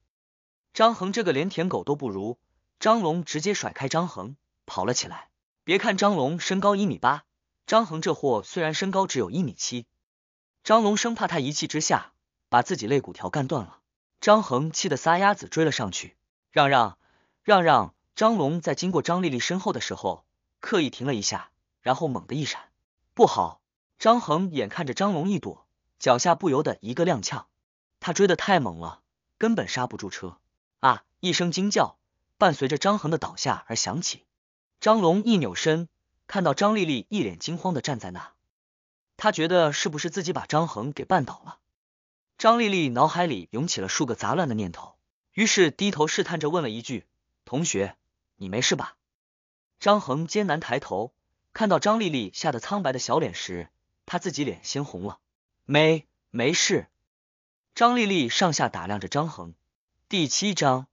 张恒这个连舔狗都不如，张龙直接甩开张恒跑了起来。别看张龙身高一米八，张恒这货虽然身高只有一米七，张龙生怕他一气之下把自己肋骨条干断了，张恒气得撒丫子追了上去，让让让让。张龙在经过张丽丽身后的时候，刻意停了一下，然后猛的一闪。不好！张恒眼看着张龙一躲，脚下不由得一个踉跄。他追得太猛了，根本刹不住车。啊！一声惊叫伴随着张恒的倒下而响起。张龙一扭身，看到张丽丽一脸惊慌的站在那。他觉得是不是自己把张恒给绊倒了？张丽丽脑海里涌起了数个杂乱的念头，于是低头试探着问了一句：“同学。”你没事吧？张恒艰难抬头，看到张丽丽吓得苍白的小脸时，他自己脸先红了。没没事。张丽丽上下打量着张恒。第七章，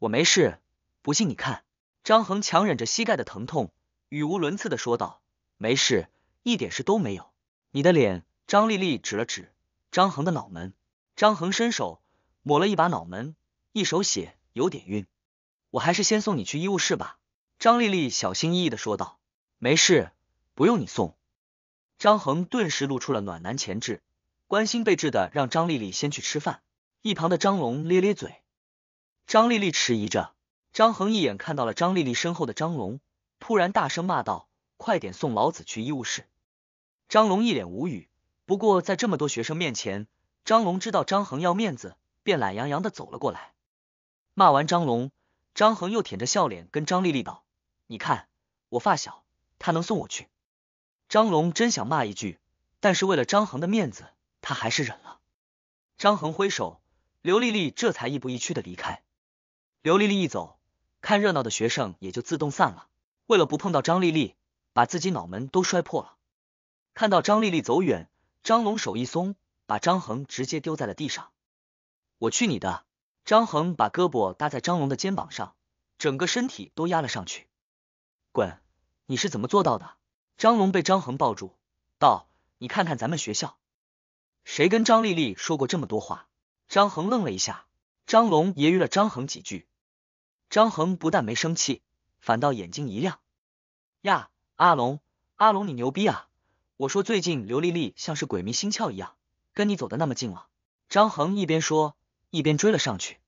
我没事，不信你看。张恒强忍着膝盖的疼痛，语无伦次的说道：“没事，一点事都没有。”你的脸，张丽丽指了指张恒的脑门。张恒伸手抹了一把脑门，一手血，有点晕。我还是先送你去医务室吧。”张丽丽小心翼翼的说道。“没事，不用你送。”张恒顿时露出了暖男潜质，关心备至的让张丽丽先去吃饭。一旁的张龙咧咧嘴。张丽丽迟疑着，张恒一眼看到了张丽丽身后的张龙，突然大声骂道：“快点送老子去医务室！”张龙一脸无语。不过在这么多学生面前，张龙知道张恒要面子，便懒洋洋的走了过来。骂完张龙。张恒又舔着笑脸跟张丽丽道：“你看我发小，他能送我去。”张龙真想骂一句，但是为了张恒的面子，他还是忍了。张恒挥手，刘丽丽这才亦步亦趋的离开。刘丽丽一走，看热闹的学生也就自动散了。为了不碰到张丽丽，把自己脑门都摔破了。看到张丽丽走远，张龙手一松，把张恒直接丢在了地上。我去你的！张恒把胳膊搭在张龙的肩膀上，整个身体都压了上去。滚！你是怎么做到的？张龙被张恒抱住，道：“你看看咱们学校，谁跟张丽丽说过这么多话？”张恒愣了一下，张龙揶揄了张恒几句。张恒不但没生气，反倒眼睛一亮：“呀，阿龙，阿龙你牛逼啊！我说最近刘丽丽像是鬼迷心窍一样，跟你走的那么近了。”张恒一边说。一边追了上去。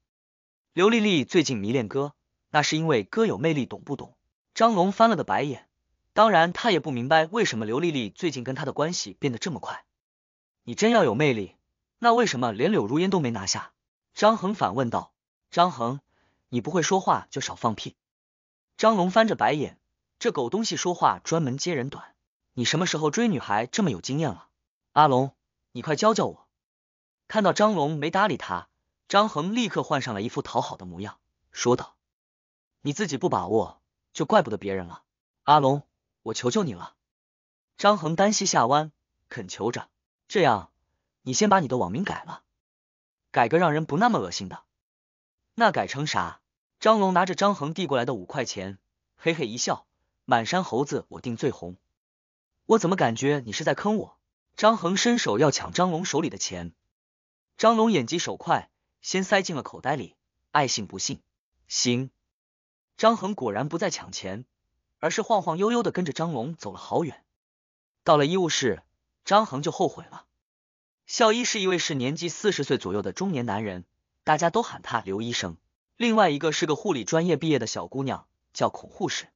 刘丽丽最近迷恋哥，那是因为哥有魅力，懂不懂？张龙翻了个白眼，当然他也不明白为什么刘丽丽最近跟他的关系变得这么快。你真要有魅力，那为什么连柳如烟都没拿下？张恒反问道。张恒，你不会说话就少放屁。张龙翻着白眼，这狗东西说话专门揭人短。你什么时候追女孩这么有经验了？阿龙，你快教教我。看到张龙没搭理他。张恒立刻换上了一副讨好的模样，说道：“你自己不把握，就怪不得别人了。阿龙，我求求你了。”张恒单膝下弯，恳求着：“这样，你先把你的网名改了，改个让人不那么恶心的。那改成啥？”张龙拿着张恒递过来的五块钱，嘿嘿一笑：“满山猴子，我定最红。”我怎么感觉你是在坑我？”张恒伸手要抢张龙手里的钱，张龙眼疾手快。先塞进了口袋里，爱信不信。行，张恒果然不再抢钱，而是晃晃悠悠的跟着张龙走了好远。到了医务室，张恒就后悔了。校医是一位是年纪四十岁左右的中年男人，大家都喊他刘医生。另外一个是个护理专业毕业的小姑娘，叫孔护士。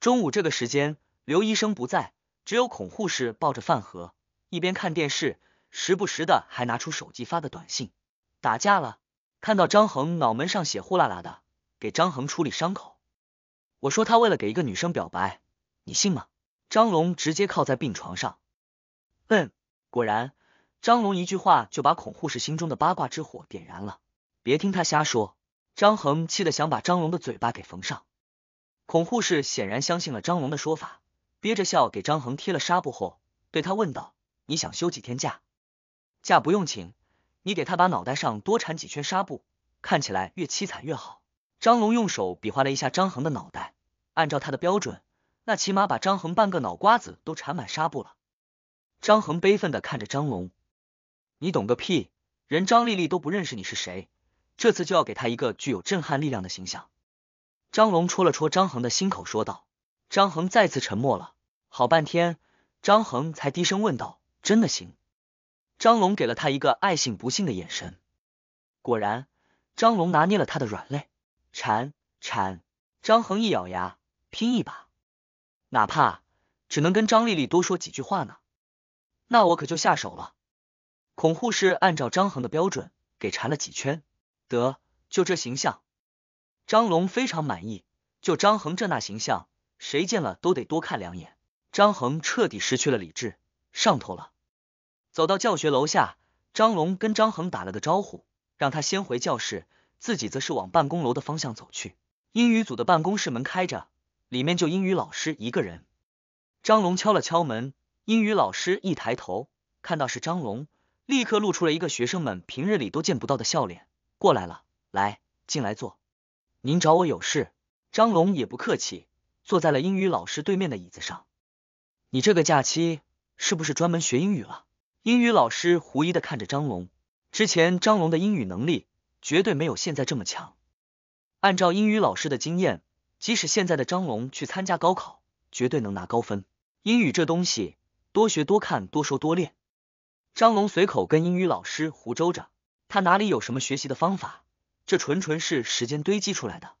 中午这个时间，刘医生不在，只有孔护士抱着饭盒，一边看电视，时不时的还拿出手机发个短信。打架了，看到张恒脑门上血呼啦啦的，给张恒处理伤口。我说他为了给一个女生表白，你信吗？张龙直接靠在病床上，嗯，果然，张龙一句话就把孔护士心中的八卦之火点燃了。别听他瞎说。张恒气得想把张龙的嘴巴给缝上。孔护士显然相信了张龙的说法，憋着笑给张恒贴了纱布后，对他问道：你想休几天假？假不用请。你给他把脑袋上多缠几圈纱布，看起来越凄惨越好。张龙用手比划了一下张恒的脑袋，按照他的标准，那起码把张恒半个脑瓜子都缠满纱布了。张恒悲愤的看着张龙，你懂个屁，人张丽丽都不认识你是谁，这次就要给他一个具有震撼力量的形象。张龙戳了戳张恒的心口说道，张恒再次沉默了，好半天，张恒才低声问道，真的行？张龙给了他一个爱信不信的眼神，果然，张龙拿捏了他的软肋，缠缠。张恒一咬牙，拼一把，哪怕只能跟张丽丽多说几句话呢，那我可就下手了。孔护士按照张恒的标准给缠了几圈，得，就这形象，张龙非常满意。就张恒这那形象，谁见了都得多看两眼。张恒彻底失去了理智，上头了。走到教学楼下，张龙跟张恒打了个招呼，让他先回教室，自己则是往办公楼的方向走去。英语组的办公室门开着，里面就英语老师一个人。张龙敲了敲门，英语老师一抬头，看到是张龙，立刻露出了一个学生们平日里都见不到的笑脸，过来了，来进来坐。您找我有事？张龙也不客气，坐在了英语老师对面的椅子上。你这个假期是不是专门学英语了？英语老师狐疑的看着张龙，之前张龙的英语能力绝对没有现在这么强。按照英语老师的经验，即使现在的张龙去参加高考，绝对能拿高分。英语这东西，多学多看多说多练。张龙随口跟英语老师胡诌着，他哪里有什么学习的方法？这纯纯是时间堆积出来的，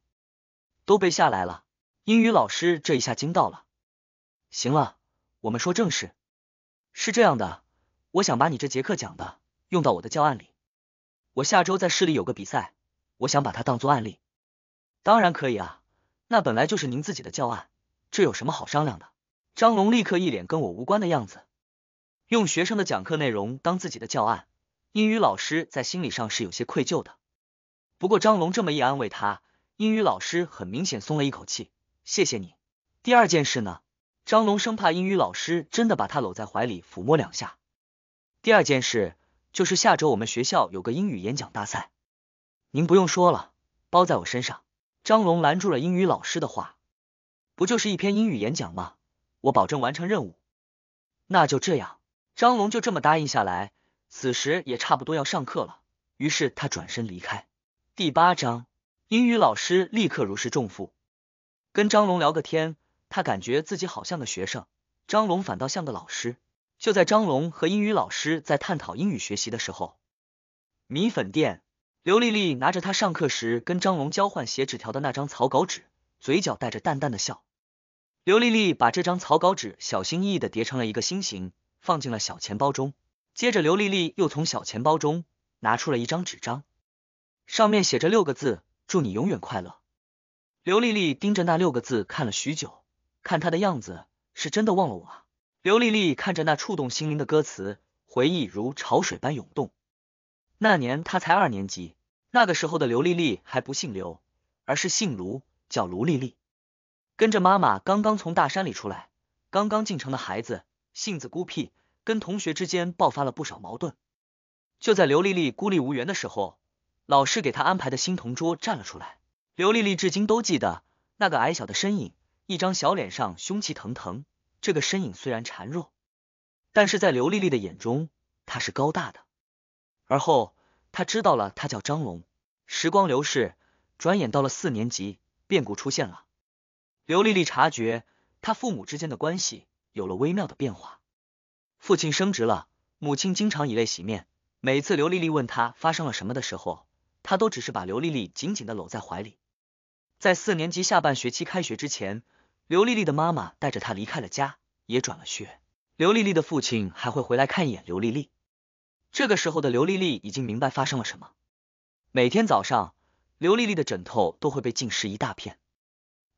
都背下来了。英语老师这一下惊到了。行了，我们说正事。是这样的。我想把你这节课讲的用到我的教案里，我下周在市里有个比赛，我想把它当做案例。当然可以啊，那本来就是您自己的教案，这有什么好商量的？张龙立刻一脸跟我无关的样子，用学生的讲课内容当自己的教案，英语老师在心理上是有些愧疚的。不过张龙这么一安慰他，英语老师很明显松了一口气。谢谢你。第二件事呢？张龙生怕英语老师真的把他搂在怀里抚摸两下。第二件事就是下周我们学校有个英语演讲大赛，您不用说了，包在我身上。张龙拦住了英语老师的话，不就是一篇英语演讲吗？我保证完成任务。那就这样，张龙就这么答应下来。此时也差不多要上课了，于是他转身离开。第八章，英语老师立刻如释重负，跟张龙聊个天，他感觉自己好像个学生，张龙反倒像个老师。就在张龙和英语老师在探讨英语学习的时候，米粉店刘丽丽拿着她上课时跟张龙交换写纸条的那张草稿纸，嘴角带着淡淡的笑。刘丽丽把这张草稿纸小心翼翼的叠成了一个心形，放进了小钱包中。接着，刘丽丽又从小钱包中拿出了一张纸张，上面写着六个字：“祝你永远快乐。”刘丽丽盯着那六个字看了许久，看她的样子是真的忘了我。刘丽丽看着那触动心灵的歌词，回忆如潮水般涌动。那年她才二年级，那个时候的刘丽丽还不姓刘，而是姓卢，叫卢丽丽。跟着妈妈刚刚从大山里出来，刚刚进城的孩子，性子孤僻，跟同学之间爆发了不少矛盾。就在刘丽丽孤立无援的时候，老师给她安排的新同桌站了出来。刘丽丽至今都记得那个矮小的身影，一张小脸上凶气腾腾。这个身影虽然孱弱，但是在刘丽丽的眼中，他是高大的。而后，他知道了，他叫张龙。时光流逝，转眼到了四年级，变故出现了。刘丽丽察觉，他父母之间的关系有了微妙的变化。父亲升职了，母亲经常以泪洗面。每次刘丽丽问他发生了什么的时候，他都只是把刘丽丽紧紧的搂在怀里。在四年级下半学期开学之前。刘丽丽的妈妈带着她离开了家，也转了学。刘丽丽的父亲还会回来看一眼刘丽丽。这个时候的刘丽丽已经明白发生了什么。每天早上，刘丽丽的枕头都会被浸湿一大片。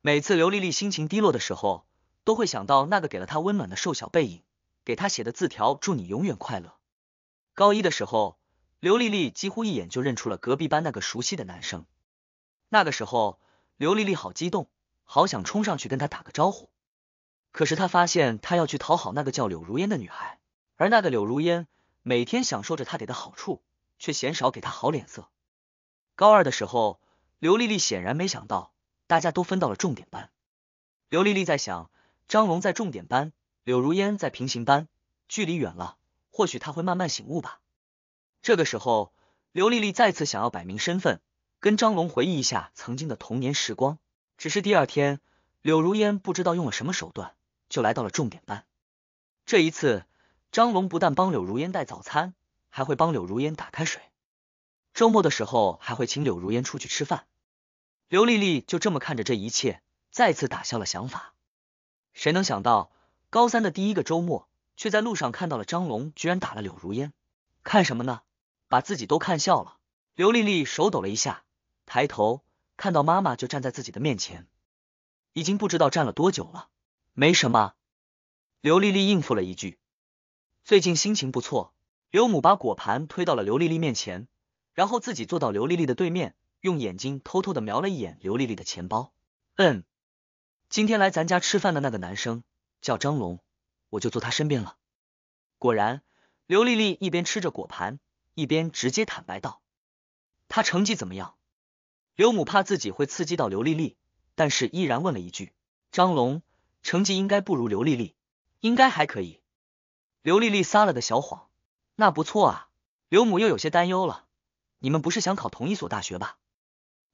每次刘丽丽心情低落的时候，都会想到那个给了她温暖的瘦小背影，给她写的字条，祝你永远快乐。高一的时候，刘丽丽几乎一眼就认出了隔壁班那个熟悉的男生。那个时候，刘丽丽好激动。好想冲上去跟他打个招呼，可是他发现他要去讨好那个叫柳如烟的女孩，而那个柳如烟每天享受着他给的好处，却鲜少给他好脸色。高二的时候，刘丽丽显然没想到大家都分到了重点班。刘丽丽在想，张龙在重点班，柳如烟在平行班，距离远了，或许他会慢慢醒悟吧。这个时候，刘丽丽再次想要摆明身份，跟张龙回忆一下曾经的童年时光。只是第二天，柳如烟不知道用了什么手段，就来到了重点班。这一次，张龙不但帮柳如烟带早餐，还会帮柳如烟打开水。周末的时候，还会请柳如烟出去吃饭。刘丽丽就这么看着这一切，再次打消了想法。谁能想到，高三的第一个周末，却在路上看到了张龙居然打了柳如烟。看什么呢？把自己都看笑了。刘丽丽手抖了一下，抬头。看到妈妈就站在自己的面前，已经不知道站了多久了。没什么，刘丽丽应付了一句。最近心情不错。刘母把果盘推到了刘丽丽面前，然后自己坐到刘丽丽的对面，用眼睛偷偷的瞄了一眼刘丽丽的钱包。嗯，今天来咱家吃饭的那个男生叫张龙，我就坐他身边了。果然，刘丽丽一边吃着果盘，一边直接坦白道：“他成绩怎么样？”刘母怕自己会刺激到刘丽丽，但是依然问了一句：“张龙成绩应该不如刘丽丽，应该还可以。”刘丽丽撒了个小谎：“那不错啊。”刘母又有些担忧了：“你们不是想考同一所大学吧？”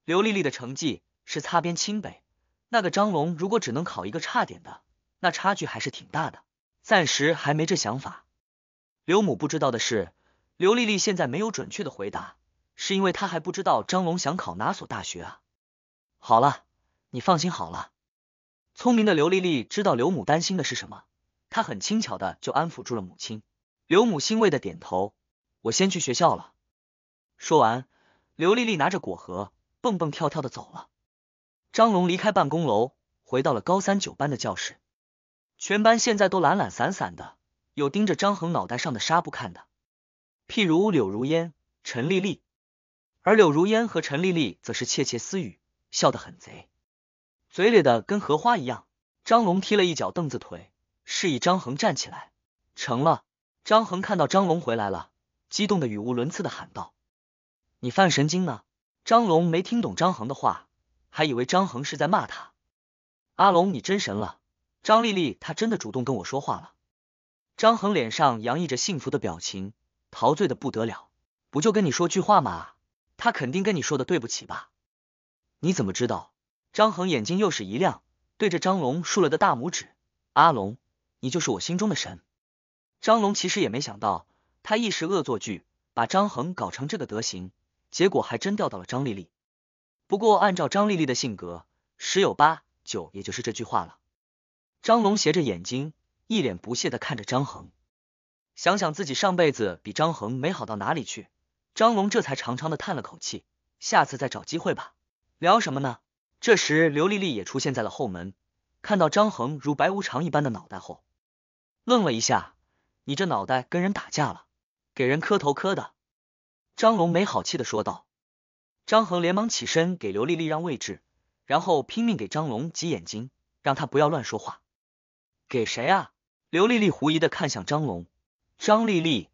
刘丽丽的成绩是擦边清北，那个张龙如果只能考一个差点的，那差距还是挺大的。暂时还没这想法。刘母不知道的是，刘丽丽现在没有准确的回答。是因为他还不知道张龙想考哪所大学啊！好了，你放心好了。聪明的刘丽丽知道刘母担心的是什么，她很轻巧的就安抚住了母亲。刘母欣慰的点头。我先去学校了。说完，刘丽丽拿着果盒，蹦蹦跳跳的走了。张龙离开办公楼，回到了高三九班的教室。全班现在都懒懒散散的，有盯着张恒脑袋上的纱布看的，譬如柳如烟、陈丽丽。而柳如烟和陈丽丽则是窃窃私语，笑得很贼，嘴里的跟荷花一样。张龙踢了一脚凳子腿，示意张恒站起来。成了。张恒看到张龙回来了，激动的语无伦次的喊道：“你犯神经呢？”张龙没听懂张恒的话，还以为张恒是在骂他。“阿龙，你真神了！”张丽丽她真的主动跟我说话了。张恒脸上洋溢着幸福的表情，陶醉的不得了。不就跟你说句话吗？他肯定跟你说的对不起吧？你怎么知道？张恒眼睛又是一亮，对着张龙竖了个大拇指。阿龙，你就是我心中的神。张龙其实也没想到，他一时恶作剧把张恒搞成这个德行，结果还真钓到了张丽丽。不过按照张丽丽的性格，十有八九也就是这句话了。张龙斜着眼睛，一脸不屑的看着张恒，想想自己上辈子比张恒没好到哪里去。张龙这才长长的叹了口气，下次再找机会吧。聊什么呢？这时刘丽丽也出现在了后门，看到张恒如白无常一般的脑袋后，愣了一下。你这脑袋跟人打架了，给人磕头磕的。张龙没好气的说道。张恒连忙起身给刘丽丽让位置，然后拼命给张龙挤眼睛，让他不要乱说话。给谁啊？刘丽丽狐疑的看向张龙。张丽丽。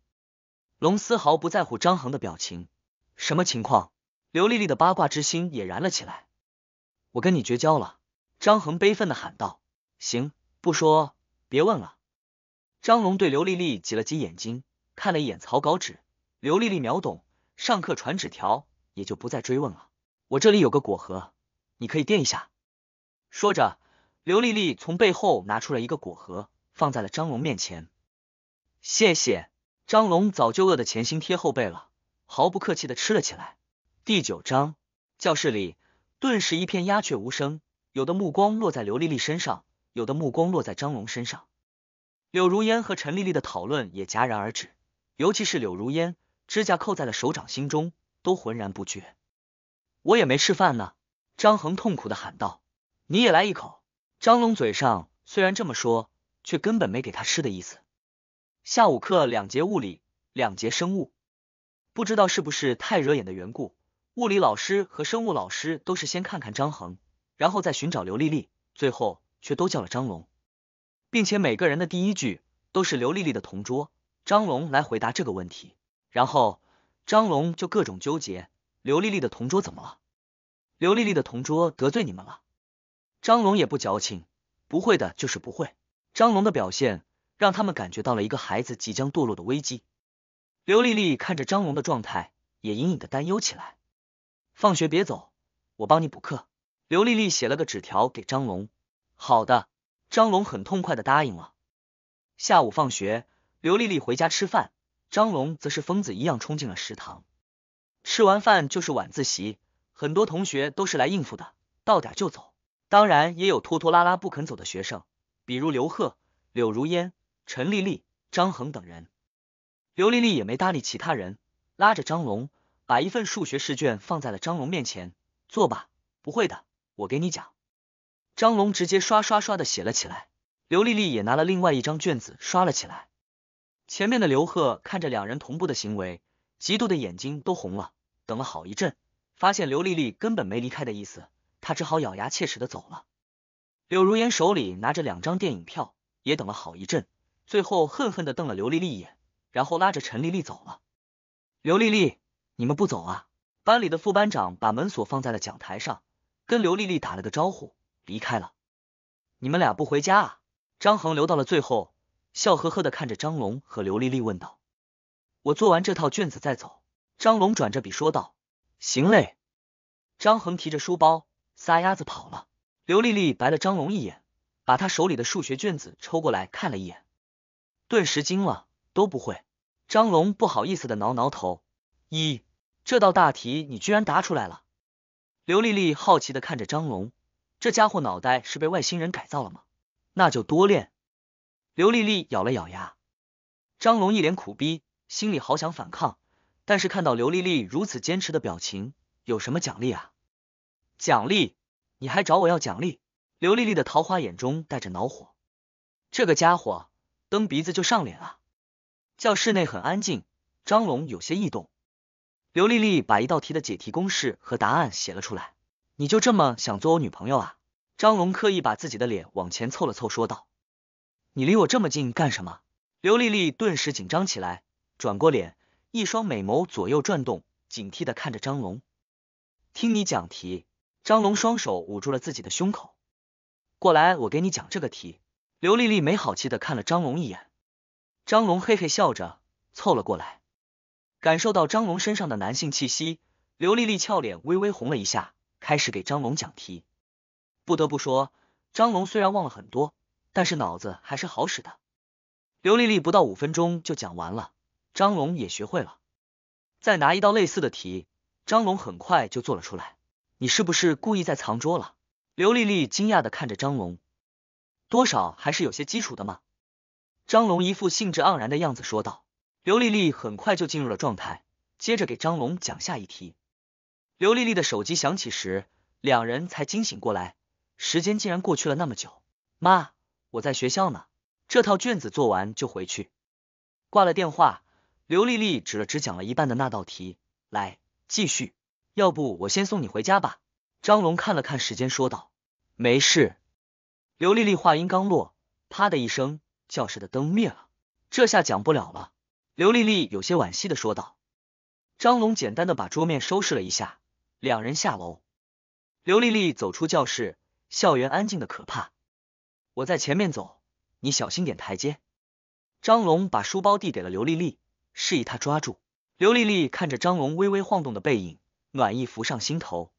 龙丝毫不在乎张恒的表情，什么情况？刘丽丽的八卦之心也燃了起来。我跟你绝交了！张恒悲愤的喊道。行，不说，别问了。张龙对刘丽丽挤了挤眼睛，看了一眼草稿纸。刘丽丽秒懂，上课传纸条，也就不再追问了。我这里有个果核，你可以垫一下。说着，刘丽丽从背后拿出了一个果核，放在了张龙面前。谢谢。张龙早就饿得前心贴后背了，毫不客气的吃了起来。第九章，教室里顿时一片鸦雀无声，有的目光落在刘丽丽身上，有的目光落在张龙身上。柳如烟和陈丽丽的讨论也戛然而止，尤其是柳如烟，指甲扣在了手掌心中，都浑然不觉。我也没吃饭呢！张恒痛苦的喊道：“你也来一口！”张龙嘴上虽然这么说，却根本没给他吃的意思。下午课两节物理，两节生物。不知道是不是太惹眼的缘故，物理老师和生物老师都是先看看张恒，然后再寻找刘丽丽，最后却都叫了张龙，并且每个人的第一句都是刘丽丽的同桌张龙来回答这个问题，然后张龙就各种纠结刘丽丽的同桌怎么了，刘丽丽的同桌得罪你们了，张龙也不矫情，不会的就是不会，张龙的表现。让他们感觉到了一个孩子即将堕落的危机。刘丽丽看着张龙的状态，也隐隐的担忧起来。放学别走，我帮你补课。刘丽丽写了个纸条给张龙。好的，张龙很痛快的答应了。下午放学，刘丽丽回家吃饭，张龙则是疯子一样冲进了食堂。吃完饭就是晚自习，很多同学都是来应付的，到点就走。当然也有拖拖拉拉不肯走的学生，比如刘贺、柳如烟。陈丽丽、张恒等人，刘丽丽也没搭理其他人，拉着张龙把一份数学试卷放在了张龙面前，做吧，不会的，我给你讲。张龙直接刷刷刷的写了起来，刘丽丽也拿了另外一张卷子刷了起来。前面的刘贺看着两人同步的行为，嫉妒的眼睛都红了。等了好一阵，发现刘丽丽根本没离开的意思，他只好咬牙切齿的走了。柳如烟手里拿着两张电影票，也等了好一阵。最后恨恨的瞪了刘丽丽一眼，然后拉着陈丽丽走了。刘丽丽，你们不走啊？班里的副班长把门锁放在了讲台上，跟刘丽丽打了个招呼，离开了。你们俩不回家啊？张恒留到了最后，笑呵呵的看着张龙和刘丽丽问道：“我做完这套卷子再走。”张龙转着笔说道：“行嘞。”张恒提着书包撒丫子跑了。刘丽丽白了张龙一眼，把他手里的数学卷子抽过来看了一眼。顿时惊了，都不会。张龙不好意思的挠挠头，一这道大题你居然答出来了。刘丽丽好奇的看着张龙，这家伙脑袋是被外星人改造了吗？那就多练。刘丽丽咬了咬牙，张龙一脸苦逼，心里好想反抗，但是看到刘丽丽如此坚持的表情，有什么奖励啊？奖励？你还找我要奖励？刘丽丽的桃花眼中带着恼火，这个家伙。蹬鼻子就上脸啊！教室内很安静，张龙有些异动。刘丽丽把一道题的解题公式和答案写了出来。你就这么想做我女朋友啊？张龙刻意把自己的脸往前凑了凑，说道：“你离我这么近干什么？”刘丽丽顿时紧张起来，转过脸，一双美眸左右转动，警惕的看着张龙。听你讲题。张龙双手捂住了自己的胸口。过来，我给你讲这个题。刘丽丽没好气的看了张龙一眼，张龙嘿嘿笑着凑了过来，感受到张龙身上的男性气息，刘丽丽俏脸微微红了一下，开始给张龙讲题。不得不说，张龙虽然忘了很多，但是脑子还是好使的。刘丽丽不到五分钟就讲完了，张龙也学会了。再拿一道类似的题，张龙很快就做了出来。你是不是故意在藏拙了？刘丽丽惊讶的看着张龙。多少还是有些基础的嘛，张龙一副兴致盎然的样子说道。刘丽丽很快就进入了状态，接着给张龙讲下一题。刘丽丽的手机响起时，两人才惊醒过来，时间竟然过去了那么久。妈，我在学校呢，这套卷子做完就回去。挂了电话，刘丽丽指了指讲了一半的那道题，来继续。要不我先送你回家吧？张龙看了看时间，说道，没事。刘丽丽话音刚落，啪的一声，教室的灯灭了。这下讲不了了。刘丽丽有些惋惜的说道。张龙简单的把桌面收拾了一下，两人下楼。刘丽丽走出教室，校园安静的可怕。我在前面走，你小心点台阶。张龙把书包递给了刘丽丽，示意她抓住。刘丽丽看着张龙微微晃动的背影，暖意浮上心头。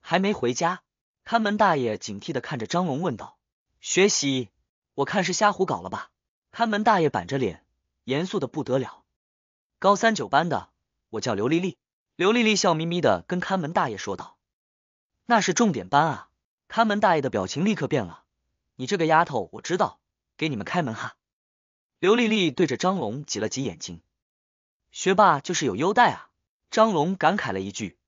还没回家。看门大爷警惕的看着张龙，问道：“学习，我看是瞎胡搞了吧？”看门大爷板着脸，严肃的不得了。高三九班的，我叫刘丽丽。刘丽丽笑眯眯的跟看门大爷说道：“那是重点班啊！”看门大爷的表情立刻变了：“你这个丫头，我知道，给你们开门哈。”刘丽丽对着张龙挤了挤眼睛：“学霸就是有优待啊。”张龙感慨了一句。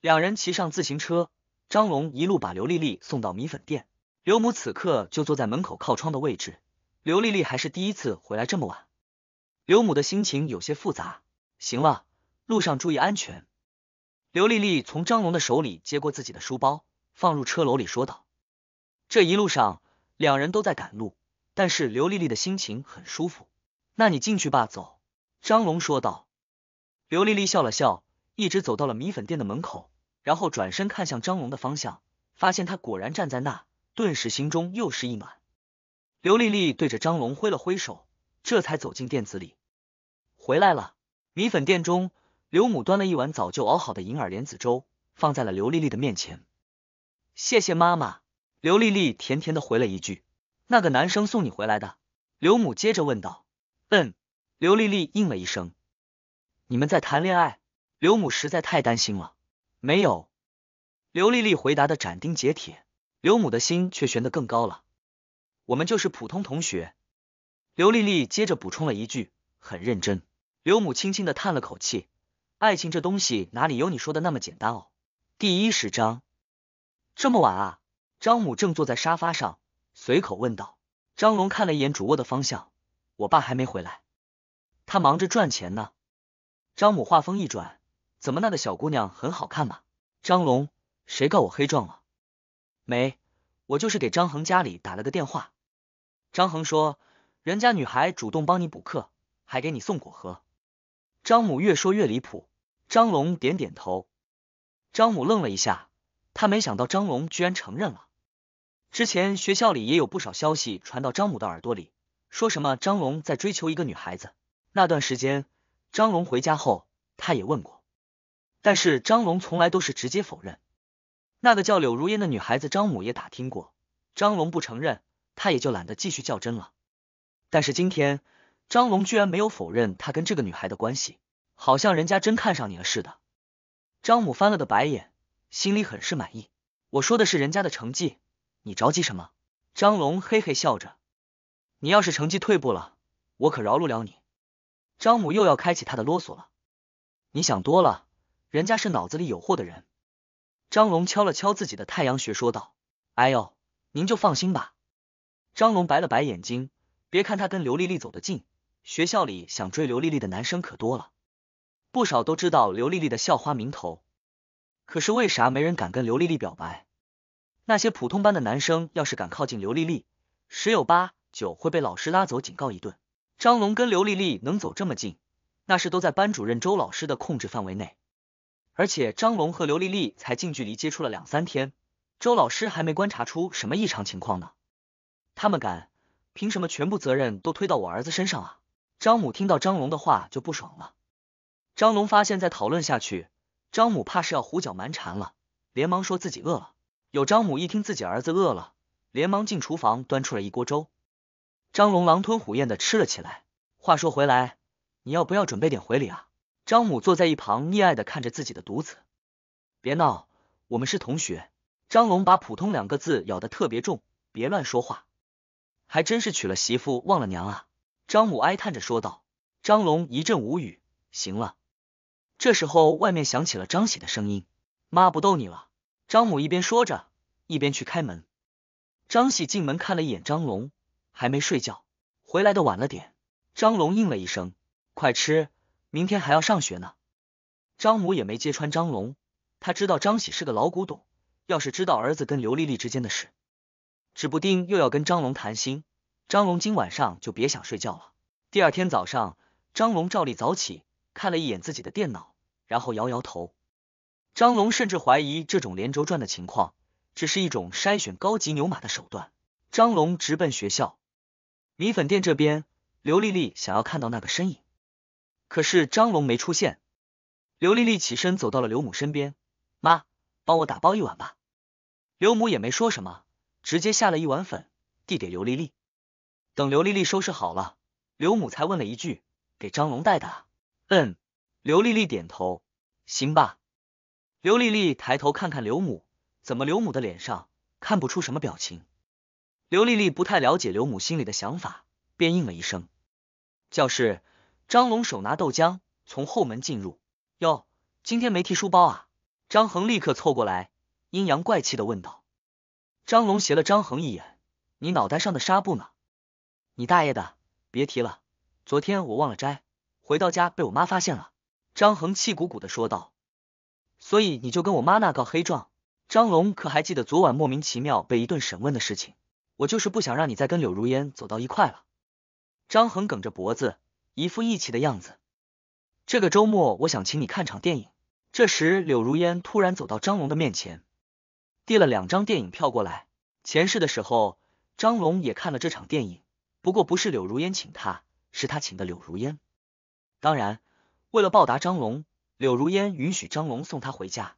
两人骑上自行车。张龙一路把刘丽丽送到米粉店，刘母此刻就坐在门口靠窗的位置。刘丽丽还是第一次回来这么晚，刘母的心情有些复杂。行了，路上注意安全。刘丽丽从张龙的手里接过自己的书包，放入车篓里，说道：“这一路上，两人都在赶路，但是刘丽丽的心情很舒服。”“那你进去吧。”走，张龙说道。刘丽丽笑了笑，一直走到了米粉店的门口。然后转身看向张龙的方向，发现他果然站在那，顿时心中又是一暖。刘丽丽对着张龙挥了挥手，这才走进店子里。回来了，米粉店中，刘母端了一碗早就熬好的银耳莲子粥，放在了刘丽丽的面前。谢谢妈妈。刘丽丽甜甜的回了一句。那个男生送你回来的？刘母接着问道。嗯。刘丽丽应了一声。你们在谈恋爱？刘母实在太担心了。没有，刘丽丽回答的斩钉截铁，刘母的心却悬得更高了。我们就是普通同学，刘丽丽接着补充了一句，很认真。刘母轻轻的叹了口气，爱情这东西哪里有你说的那么简单哦。第十章，这么晚啊？张母正坐在沙发上，随口问道。张龙看了一眼主卧的方向，我爸还没回来，他忙着赚钱呢。张母话锋一转。怎么，那个小姑娘很好看吧？张龙，谁告我黑状了？没，我就是给张恒家里打了个电话。张恒说，人家女孩主动帮你补课，还给你送果盒。张母越说越离谱。张龙点点头。张母愣了一下，他没想到张龙居然承认了。之前学校里也有不少消息传到张母的耳朵里，说什么张龙在追求一个女孩子。那段时间，张龙回家后，他也问过。但是张龙从来都是直接否认，那个叫柳如烟的女孩子，张母也打听过，张龙不承认，他也就懒得继续较真了。但是今天张龙居然没有否认他跟这个女孩的关系，好像人家真看上你了似的。张母翻了个白眼，心里很是满意。我说的是人家的成绩，你着急什么？张龙嘿嘿笑着，你要是成绩退步了，我可饶不了你。张母又要开启他的啰嗦了，你想多了。人家是脑子里有货的人，张龙敲了敲自己的太阳穴，说道：“哎呦，您就放心吧。”张龙白了白眼睛，别看他跟刘丽丽走得近，学校里想追刘丽丽的男生可多了，不少都知道刘丽丽的校花名头，可是为啥没人敢跟刘丽丽表白？那些普通班的男生要是敢靠近刘丽丽，十有八九会被老师拉走警告一顿。张龙跟刘丽丽能走这么近，那是都在班主任周老师的控制范围内。而且张龙和刘丽丽才近距离接触了两三天，周老师还没观察出什么异常情况呢。他们敢，凭什么全部责任都推到我儿子身上啊？张母听到张龙的话就不爽了。张龙发现再讨论下去，张母怕是要胡搅蛮缠了，连忙说自己饿了。有张母一听自己儿子饿了，连忙进厨房端出了一锅粥。张龙狼吞虎咽的吃了起来。话说回来，你要不要准备点回礼啊？张母坐在一旁溺爱的看着自己的独子，别闹，我们是同学。张龙把“普通”两个字咬得特别重，别乱说话。还真是娶了媳妇忘了娘啊！张母哀叹着说道。张龙一阵无语。行了。这时候，外面响起了张喜的声音，妈不逗你了。张母一边说着，一边去开门。张喜进门看了一眼张龙，还没睡觉，回来的晚了点。张龙应了一声，快吃。明天还要上学呢，张母也没揭穿张龙，他知道张喜是个老古董，要是知道儿子跟刘丽丽之间的事，指不定又要跟张龙谈心，张龙今晚上就别想睡觉了。第二天早上，张龙照例早起，看了一眼自己的电脑，然后摇摇头。张龙甚至怀疑这种连轴转的情况，只是一种筛选高级牛马的手段。张龙直奔学校米粉店这边，刘丽丽想要看到那个身影。可是张龙没出现，刘丽丽起身走到了刘母身边，妈，帮我打包一碗吧。刘母也没说什么，直接下了一碗粉递给刘丽丽。等刘丽丽收拾好了，刘母才问了一句：“给张龙带的？”嗯，刘丽丽点头。行吧。刘丽丽抬头看看刘母，怎么刘母的脸上看不出什么表情？刘丽丽不太了解刘母心里的想法，便应了一声：“教室。”张龙手拿豆浆从后门进入，哟，今天没提书包啊？张恒立刻凑过来，阴阳怪气的问道。张龙斜了张恒一眼：“你脑袋上的纱布呢？你大爷的，别提了，昨天我忘了摘，回到家被我妈发现了。”张恒气鼓鼓的说道。所以你就跟我妈那告黑状？张龙可还记得昨晚莫名其妙被一顿审问的事情？我就是不想让你再跟柳如烟走到一块了。张恒梗着脖子。一副义气的样子。这个周末，我想请你看场电影。这时，柳如烟突然走到张龙的面前，递了两张电影票过来。前世的时候，张龙也看了这场电影，不过不是柳如烟请他，是他请的柳如烟。当然，为了报答张龙，柳如烟允许张龙送他回家。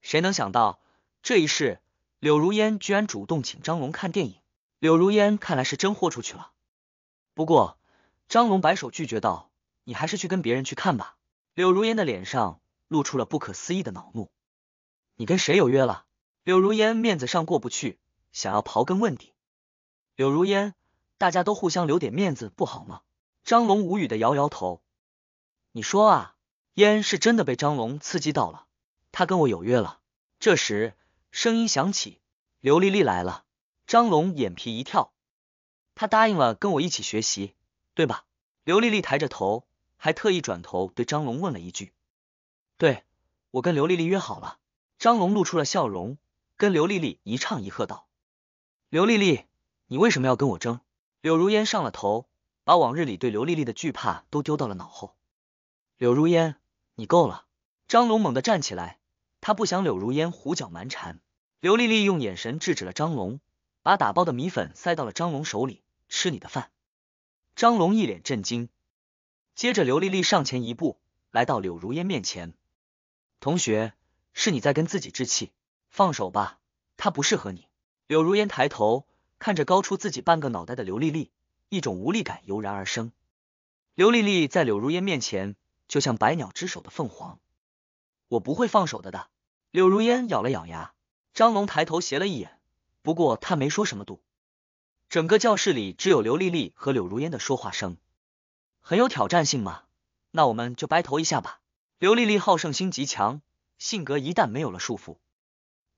谁能想到，这一世柳如烟居然主动请张龙看电影？柳如烟看来是真豁出去了。不过。张龙摆手拒绝道：“你还是去跟别人去看吧。”柳如烟的脸上露出了不可思议的恼怒：“你跟谁有约了？”柳如烟面子上过不去，想要刨根问底。柳如烟，大家都互相留点面子不好吗？张龙无语的摇摇头。你说啊，烟是真的被张龙刺激到了，他跟我有约了。这时，声音响起：“刘丽丽来了。”张龙眼皮一跳，他答应了跟我一起学习。对吧？刘丽丽抬着头，还特意转头对张龙问了一句：“对，我跟刘丽丽约好了。”张龙露出了笑容，跟刘丽丽一唱一和道：“刘丽丽，你为什么要跟我争？”柳如烟上了头，把往日里对刘丽丽的惧怕都丢到了脑后。柳如烟，你够了！张龙猛地站起来，他不想柳如烟胡搅蛮缠。刘丽丽用眼神制止了张龙，把打包的米粉塞到了张龙手里：“吃你的饭。”张龙一脸震惊，接着刘丽丽上前一步，来到柳如烟面前。同学，是你在跟自己置气，放手吧，他不适合你。柳如烟抬头看着高出自己半个脑袋的刘丽丽，一种无力感油然而生。刘丽丽在柳如烟面前就像百鸟之首的凤凰，我不会放手的。的柳如烟咬了咬牙，张龙抬头斜了一眼，不过他没说什么度。整个教室里只有刘丽丽和柳如烟的说话声，很有挑战性吗？那我们就掰头一下吧。刘丽丽好胜心极强，性格一旦没有了束缚，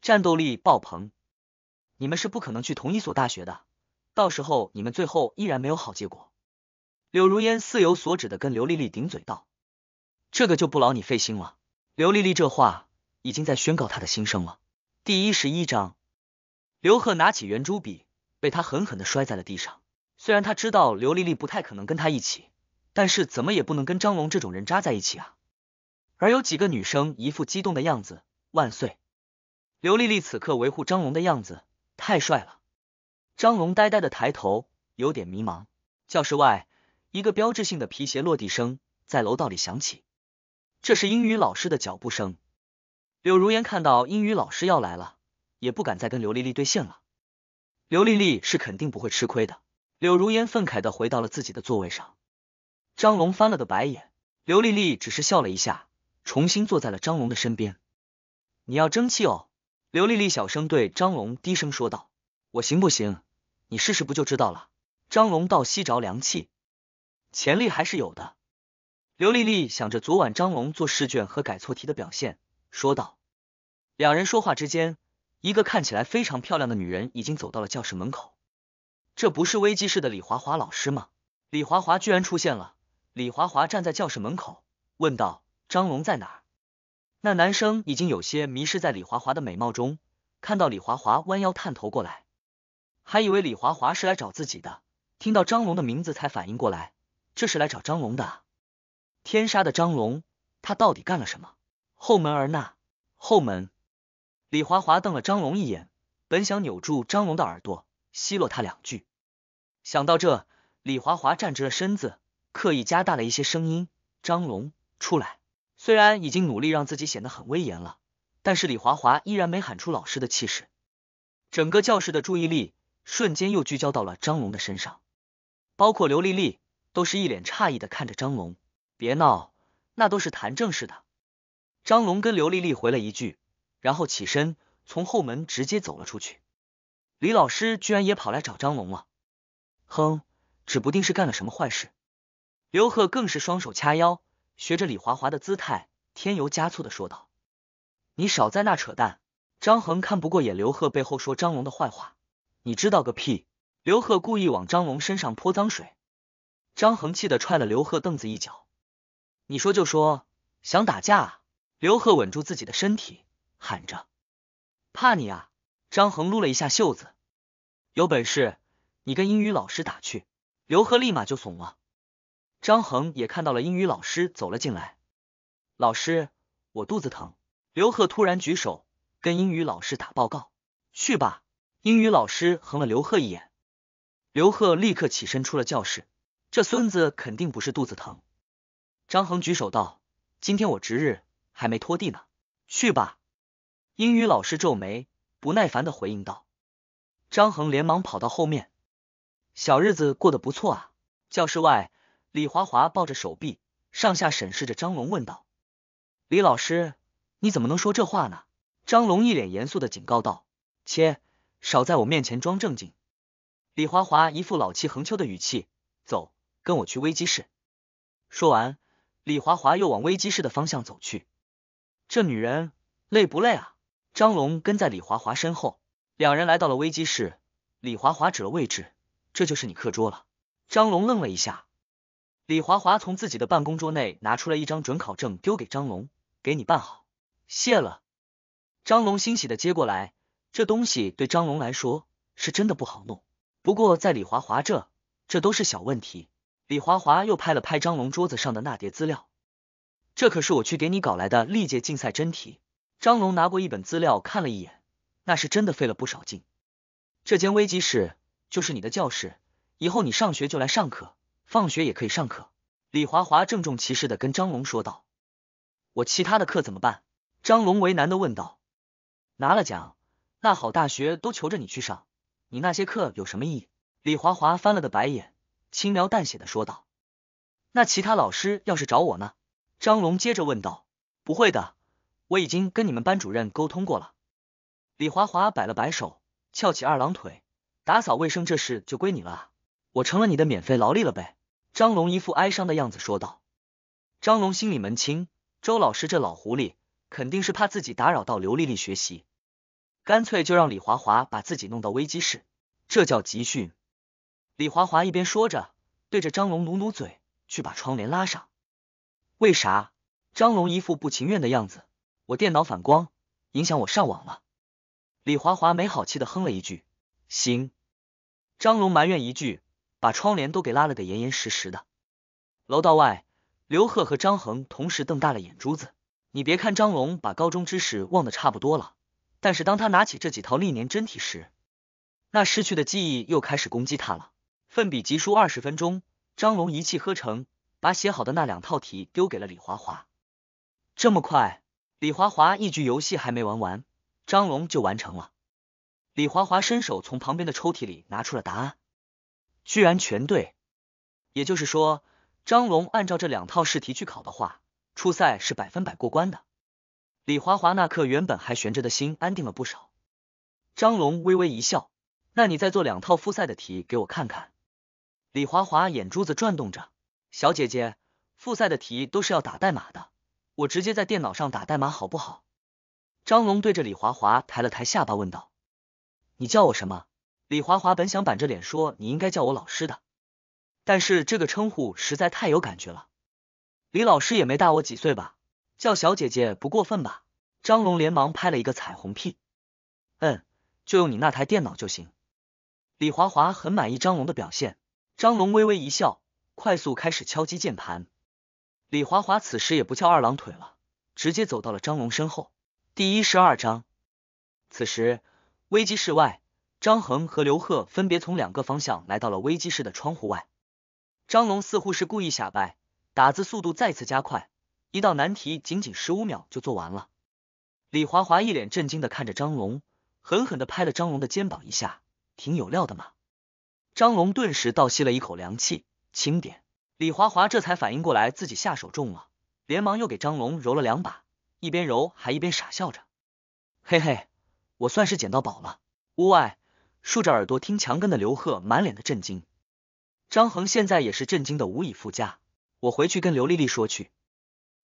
战斗力爆棚。你们是不可能去同一所大学的，到时候你们最后依然没有好结果。柳如烟似有所指的跟刘丽丽顶嘴道：“这个就不劳你费心了。”刘丽丽这话已经在宣告她的心声了。第一十一章，刘贺拿起圆珠笔。被他狠狠的摔在了地上。虽然他知道刘丽丽不太可能跟他一起，但是怎么也不能跟张龙这种人渣在一起啊！而有几个女生一副激动的样子，万岁！刘丽丽此刻维护张龙的样子太帅了。张龙呆呆的抬头，有点迷茫。教室外，一个标志性的皮鞋落地声在楼道里响起，这是英语老师的脚步声。柳如烟看到英语老师要来了，也不敢再跟刘丽丽对线了。刘丽丽是肯定不会吃亏的。柳如烟愤慨的回到了自己的座位上。张龙翻了个白眼，刘丽丽只是笑了一下，重新坐在了张龙的身边。你要争气哦，刘丽丽小声对张龙低声说道。我行不行？你试试不就知道了？张龙倒吸着凉气，潜力还是有的。刘丽丽想着昨晚张龙做试卷和改错题的表现，说道。两人说话之间。一个看起来非常漂亮的女人已经走到了教室门口，这不是危机室的李华华老师吗？李华华居然出现了！李华华站在教室门口问道：“张龙在哪？”那男生已经有些迷失在李华华的美貌中，看到李华华弯腰探头过来，还以为李华华是来找自己的，听到张龙的名字才反应过来，这是来找张龙的。天杀的张龙，他到底干了什么？后门而那后门。李华华瞪了张龙一眼，本想扭住张龙的耳朵奚落他两句。想到这，李华华站直了身子，刻意加大了一些声音：“张龙，出来！”虽然已经努力让自己显得很威严了，但是李华华依然没喊出老师的气势。整个教室的注意力瞬间又聚焦到了张龙的身上，包括刘丽丽都是一脸诧异的看着张龙：“别闹，那都是谈正事的。”张龙跟刘丽丽回了一句。然后起身，从后门直接走了出去。李老师居然也跑来找张龙了，哼，指不定是干了什么坏事。刘贺更是双手掐腰，学着李华华的姿态，添油加醋的说道：“你少在那扯淡！”张恒看不过眼，刘贺背后说张龙的坏话，你知道个屁！刘贺故意往张龙身上泼脏水，张恒气得踹了刘贺凳子一脚。你说就说，想打架啊！刘贺稳住自己的身体。喊着，怕你啊！张恒撸了一下袖子，有本事你跟英语老师打去。刘贺立马就怂了。张恒也看到了英语老师走了进来，老师，我肚子疼。刘贺突然举手跟英语老师打报告，去吧。英语老师横了刘贺一眼，刘贺立刻起身出了教室。这孙子肯定不是肚子疼。张恒举手道：“今天我值日，还没拖地呢，去吧。”英语老师皱眉，不耐烦的回应道：“张恒连忙跑到后面，小日子过得不错啊。”教室外，李华华抱着手臂，上下审视着张龙，问道：“李老师，你怎么能说这话呢？”张龙一脸严肃的警告道：“切，少在我面前装正经。”李华华一副老气横秋的语气：“走，跟我去危机室。”说完，李华华又往危机室的方向走去。这女人累不累啊？张龙跟在李华华身后，两人来到了危机室。李华华指了位置，这就是你课桌了。张龙愣了一下，李华华从自己的办公桌内拿出了一张准考证，丢给张龙，给你办好，谢了。张龙欣喜的接过来，这东西对张龙来说是真的不好弄，不过在李华华这，这都是小问题。李华华又拍了拍张龙桌子上的那叠资料，这可是我去给你搞来的历届竞赛真题。张龙拿过一本资料看了一眼，那是真的费了不少劲。这间危机室就是你的教室，以后你上学就来上课，放学也可以上课。李华华郑重其事的跟张龙说道：“我其他的课怎么办？”张龙为难的问道：“拿了奖，那好大学都求着你去上，你那些课有什么意义？”李华华翻了个白眼，轻描淡写的说道：“那其他老师要是找我呢？”张龙接着问道：“不会的。”我已经跟你们班主任沟通过了。李华华摆了摆手，翘起二郎腿，打扫卫生这事就归你了，我成了你的免费劳力了呗。张龙一副哀伤的样子说道。张龙心里门清，周老师这老狐狸肯定是怕自己打扰到刘丽丽学习，干脆就让李华华把自己弄到危机室，这叫集训。李华华一边说着，对着张龙努努嘴，去把窗帘拉上。为啥？张龙一副不情愿的样子。我电脑反光，影响我上网了。李华华没好气的哼了一句：“行。”张龙埋怨一句，把窗帘都给拉了个严严实实的。楼道外，刘贺和张恒同时瞪大了眼珠子。你别看张龙把高中知识忘得差不多了，但是当他拿起这几套历年真题时，那失去的记忆又开始攻击他了。奋笔疾书二十分钟，张龙一气呵成，把写好的那两套题丢给了李华华。这么快？李华华一局游戏还没玩完，张龙就完成了。李华华伸手从旁边的抽屉里拿出了答案，居然全对。也就是说，张龙按照这两套试题去考的话，初赛是百分百过关的。李华华那颗原本还悬着的心安定了不少。张龙微微一笑：“那你再做两套复赛的题给我看看。”李华华眼珠子转动着：“小姐姐，复赛的题都是要打代码的。”我直接在电脑上打代码好不好？张龙对着李华华抬了抬下巴，问道：“你叫我什么？”李华华本想板着脸说你应该叫我老师的，但是这个称呼实在太有感觉了。李老师也没大我几岁吧，叫小姐姐不过分吧？张龙连忙拍了一个彩虹屁。嗯，就用你那台电脑就行。李华华很满意张龙的表现。张龙微微一笑，快速开始敲击键盘。李华华此时也不翘二郎腿了，直接走到了张龙身后。第一十二章，此时危机室外，张恒和刘贺分别从两个方向来到了危机室的窗户外。张龙似乎是故意显摆，打字速度再次加快，一道难题仅仅十五秒就做完了。李华华一脸震惊的看着张龙，狠狠的拍了张龙的肩膀一下，挺有料的嘛。张龙顿时倒吸了一口凉气，轻点。李华华这才反应过来自己下手重了，连忙又给张龙揉了两把，一边揉还一边傻笑着：“嘿嘿，我算是捡到宝了。”屋外竖着耳朵听墙根的刘贺满脸的震惊，张恒现在也是震惊的无以复加。我回去跟刘丽丽说去。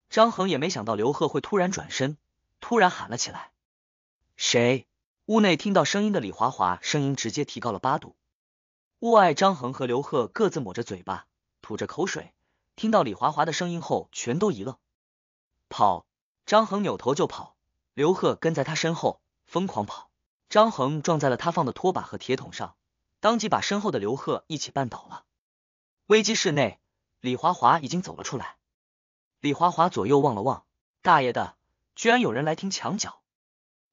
张恒也没想到刘贺会突然转身，突然喊了起来：“谁？”屋内听到声音的李华华声音直接提高了八度。屋外张恒和刘贺各自抹着嘴巴。吐着口水，听到李华华的声音后，全都一愣。跑！张恒扭头就跑，刘贺跟在他身后疯狂跑。张恒撞在了他放的拖把和铁桶上，当即把身后的刘贺一起绊倒了。危机室内，李华华已经走了出来。李华华左右望了望，大爷的，居然有人来听墙角！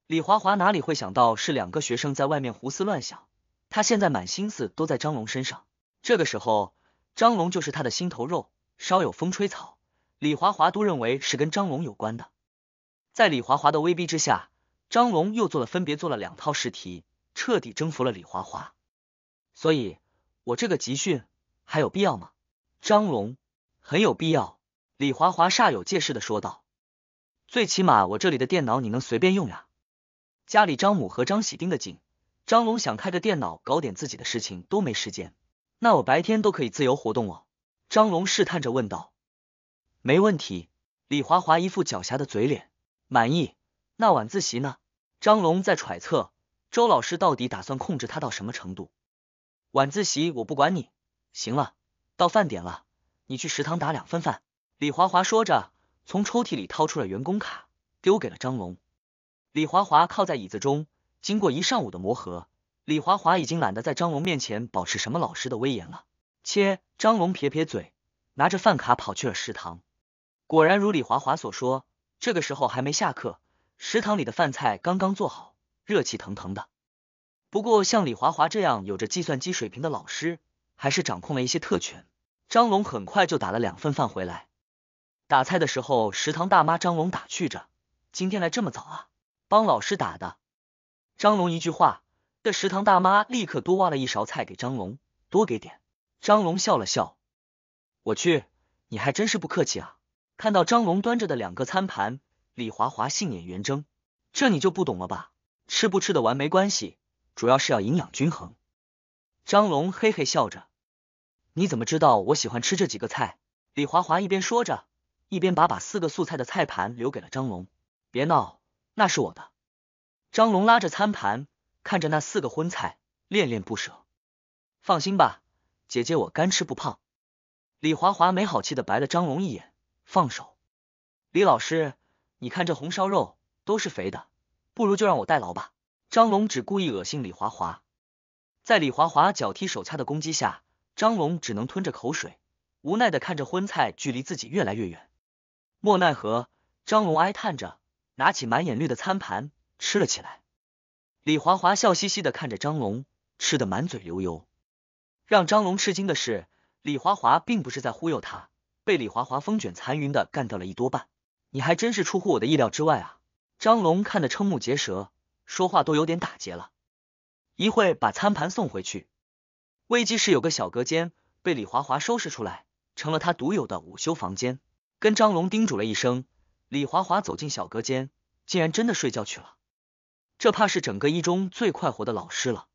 李华华哪里会想到是两个学生在外面胡思乱想？他现在满心思都在张龙身上。这个时候。张龙就是他的心头肉，稍有风吹草，李华华都认为是跟张龙有关的。在李华华的威逼之下，张龙又做了分别做了两套试题，彻底征服了李华华。所以，我这个集训还有必要吗？张龙很有必要。李华华煞有介事的说道：“最起码我这里的电脑你能随便用呀。”家里张母和张喜盯得紧，张龙想开个电脑搞点自己的事情都没时间。那我白天都可以自由活动哦。张龙试探着问道：“没问题。”李华华一副狡黠的嘴脸，满意。那晚自习呢？张龙在揣测周老师到底打算控制他到什么程度。晚自习我不管你，行了，到饭点了，你去食堂打两份饭。李华华说着，从抽屉里掏出了员工卡，丢给了张龙。李华华靠在椅子中，经过一上午的磨合。李华华已经懒得在张龙面前保持什么老师的威严了。切！张龙撇撇嘴，拿着饭卡跑去了食堂。果然如李华华所说，这个时候还没下课，食堂里的饭菜刚刚做好，热气腾腾的。不过像李华华这样有着计算机水平的老师，还是掌控了一些特权。张龙很快就打了两份饭回来。打菜的时候，食堂大妈张龙打趣着：“今天来这么早啊？帮老师打的。”张龙一句话。这食堂大妈立刻多挖了一勺菜给张龙，多给点。张龙笑了笑，我去，你还真是不客气啊！看到张龙端着的两个餐盘，李华华杏眼圆睁，这你就不懂了吧？吃不吃的完没关系，主要是要营养均衡。张龙嘿嘿笑着，你怎么知道我喜欢吃这几个菜？李华华一边说着，一边把把四个素菜的菜盘留给了张龙。别闹，那是我的。张龙拉着餐盘。看着那四个荤菜，恋恋不舍。放心吧，姐姐，我干吃不胖。李华华没好气的白了张龙一眼，放手。李老师，你看这红烧肉都是肥的，不如就让我代劳吧。张龙只故意恶心李华华，在李华华脚踢手掐的攻击下，张龙只能吞着口水，无奈的看着荤菜距离自己越来越远。莫奈何，张龙哀叹着，拿起满眼绿的餐盘吃了起来。李华华笑嘻嘻的看着张龙，吃的满嘴流油。让张龙吃惊的是，李华华并不是在忽悠他，被李华华风卷残云的干掉了一多半。你还真是出乎我的意料之外啊！张龙看得瞠目结舌，说话都有点打结了。一会把餐盘送回去。危机室有个小隔间，被李华华收拾出来，成了他独有的午休房间。跟张龙叮嘱了一声，李华华走进小隔间，竟然真的睡觉去了。这怕是整个一中最快活的老师了，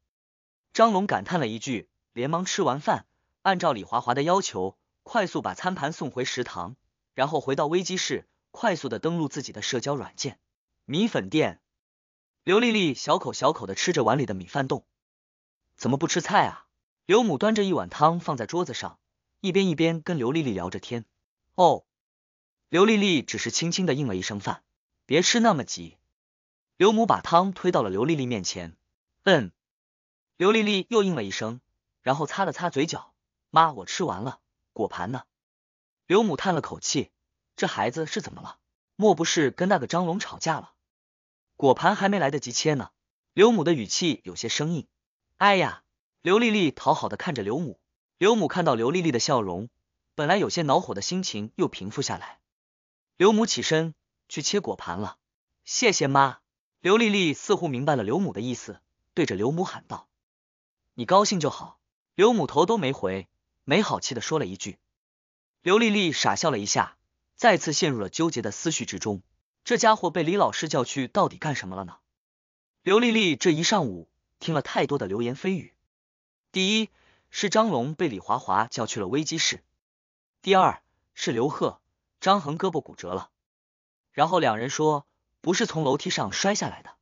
张龙感叹了一句，连忙吃完饭，按照李华华的要求，快速把餐盘送回食堂，然后回到危机室，快速的登录自己的社交软件。米粉店，刘丽丽小口小口的吃着碗里的米饭冻，怎么不吃菜啊？刘母端着一碗汤放在桌子上，一边一边跟刘丽丽聊着天。哦，刘丽丽只是轻轻的应了一声饭，别吃那么急。刘母把汤推到了刘丽丽面前，嗯，刘丽丽又应了一声，然后擦了擦嘴角。妈，我吃完了，果盘呢？刘母叹了口气，这孩子是怎么了？莫不是跟那个张龙吵架了？果盘还没来得及切呢。刘母的语气有些生硬。哎呀，刘丽丽讨好的看着刘母。刘母看到刘丽丽的笑容，本来有些恼火的心情又平复下来。刘母起身去切果盘了。谢谢妈。刘丽丽似乎明白了刘母的意思，对着刘母喊道：“你高兴就好。”刘母头都没回，没好气的说了一句。刘丽丽傻笑了一下，再次陷入了纠结的思绪之中。这家伙被李老师叫去，到底干什么了呢？刘丽丽这一上午听了太多的流言蜚语。第一是张龙被李华华叫去了危机室，第二是刘贺、张恒胳膊骨折了，然后两人说。不是从楼梯上摔下来的，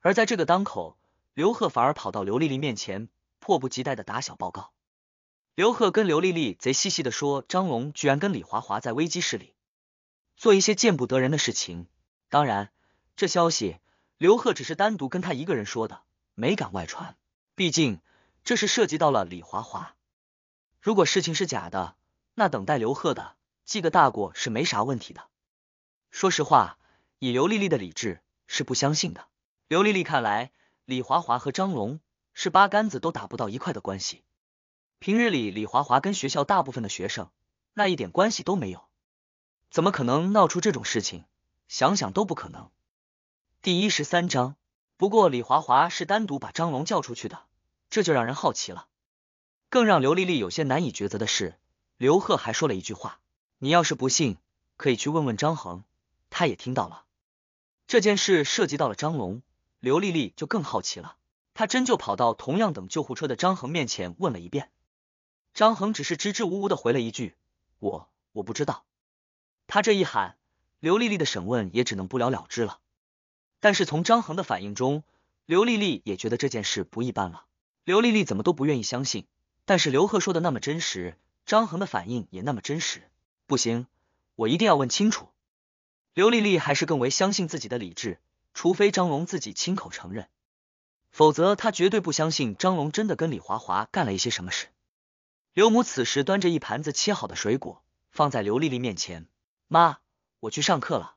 而在这个当口，刘贺反而跑到刘丽丽面前，迫不及待的打小报告。刘贺跟刘丽丽贼兮兮的说：“张龙居然跟李华华在危机室里做一些见不得人的事情。”当然，这消息刘贺只是单独跟他一个人说的，没敢外传，毕竟这是涉及到了李华华。如果事情是假的，那等待刘贺的记个大过是没啥问题的。说实话。以刘丽丽的理智是不相信的。刘丽丽看来，李华华和张龙是八竿子都打不到一块的关系。平日里，李华华跟学校大部分的学生那一点关系都没有，怎么可能闹出这种事情？想想都不可能。第一十三章。不过，李华华是单独把张龙叫出去的，这就让人好奇了。更让刘丽丽有些难以抉择的是，刘贺还说了一句话：“你要是不信，可以去问问张恒，他也听到了。”这件事涉及到了张龙，刘丽丽就更好奇了。她真就跑到同样等救护车的张恒面前问了一遍，张恒只是支支吾吾的回了一句：“我我不知道。”他这一喊，刘丽丽的审问也只能不了了之了。但是从张恒的反应中，刘丽丽也觉得这件事不一般了。刘丽丽怎么都不愿意相信，但是刘贺说的那么真实，张恒的反应也那么真实，不行，我一定要问清楚。刘丽丽还是更为相信自己的理智，除非张龙自己亲口承认，否则她绝对不相信张龙真的跟李华华干了一些什么事。刘母此时端着一盘子切好的水果放在刘丽丽面前，妈，我去上课了。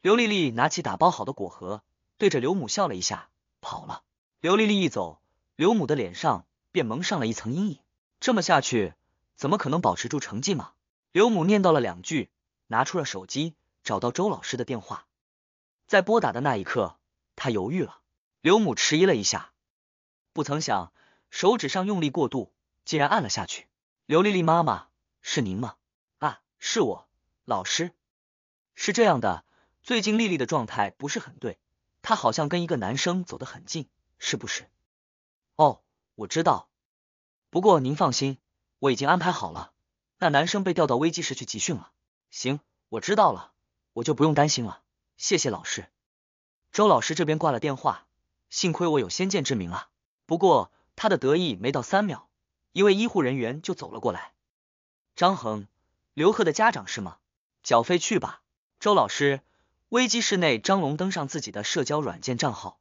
刘丽丽拿起打包好的果盒，对着刘母笑了一下，跑了。刘丽丽一走，刘母的脸上便蒙上了一层阴影。这么下去，怎么可能保持住成绩嘛？刘母念叨了两句，拿出了手机。找到周老师的电话，在拨打的那一刻，他犹豫了。刘母迟疑了一下，不曾想手指上用力过度，竟然按了下去。刘丽丽妈妈，是您吗？啊，是我，老师。是这样的，最近丽丽的状态不是很对，她好像跟一个男生走得很近，是不是？哦，我知道。不过您放心，我已经安排好了，那男生被调到危机时去集训了。行，我知道了。我就不用担心了，谢谢老师。周老师这边挂了电话，幸亏我有先见之明啊。不过他的得意没到三秒，一位医护人员就走了过来。张恒，刘贺的家长是吗？缴费去吧。周老师，危机室内。张龙登上自己的社交软件账号，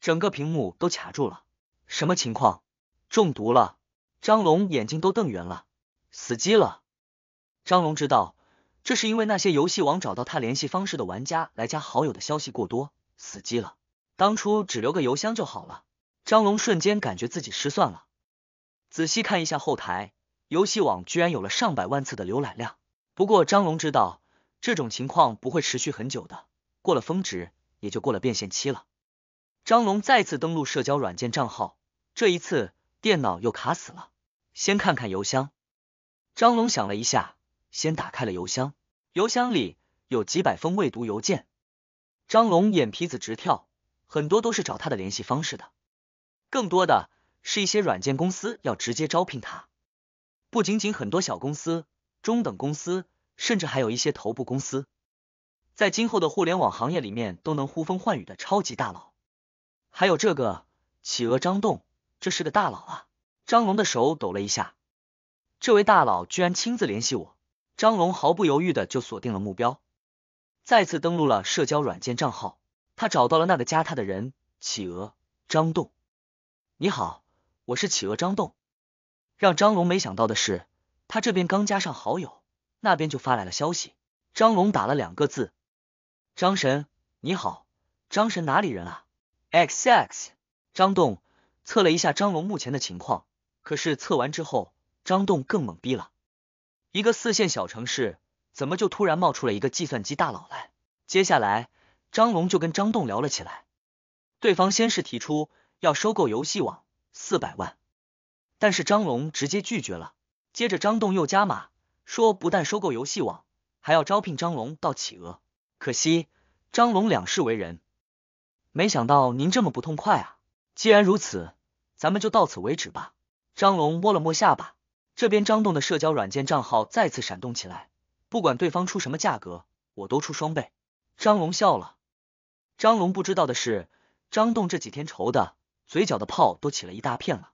整个屏幕都卡住了。什么情况？中毒了！张龙眼睛都瞪圆了，死机了。张龙知道。这是因为那些游戏网找到他联系方式的玩家来加好友的消息过多，死机了。当初只留个邮箱就好了。张龙瞬间感觉自己失算了。仔细看一下后台，游戏网居然有了上百万次的浏览量。不过张龙知道这种情况不会持续很久的，过了峰值也就过了变现期了。张龙再次登录社交软件账号，这一次电脑又卡死了。先看看邮箱。张龙想了一下。先打开了邮箱，邮箱里有几百封未读邮件。张龙眼皮子直跳，很多都是找他的联系方式的，更多的是一些软件公司要直接招聘他。不仅仅很多小公司、中等公司，甚至还有一些头部公司，在今后的互联网行业里面都能呼风唤雨的超级大佬。还有这个企鹅张栋，这是个大佬啊！张龙的手抖了一下，这位大佬居然亲自联系我。张龙毫不犹豫的就锁定了目标，再次登录了社交软件账号。他找到了那个加他的人——企鹅张栋。你好，我是企鹅张栋。让张龙没想到的是，他这边刚加上好友，那边就发来了消息。张龙打了两个字：“张神，你好。”“张神哪里人啊？”“XX。”张栋测了一下张龙目前的情况，可是测完之后，张栋更懵逼了。一个四线小城市，怎么就突然冒出了一个计算机大佬来？接下来，张龙就跟张栋聊了起来。对方先是提出要收购游戏网四百万，但是张龙直接拒绝了。接着张栋又加码，说不但收购游戏网，还要招聘张龙到企鹅。可惜张龙两世为人，没想到您这么不痛快啊！既然如此，咱们就到此为止吧。张龙摸了摸下巴。这边张栋的社交软件账号再次闪动起来，不管对方出什么价格，我都出双倍。张龙笑了。张龙不知道的是，张栋这几天愁的，嘴角的泡都起了一大片了。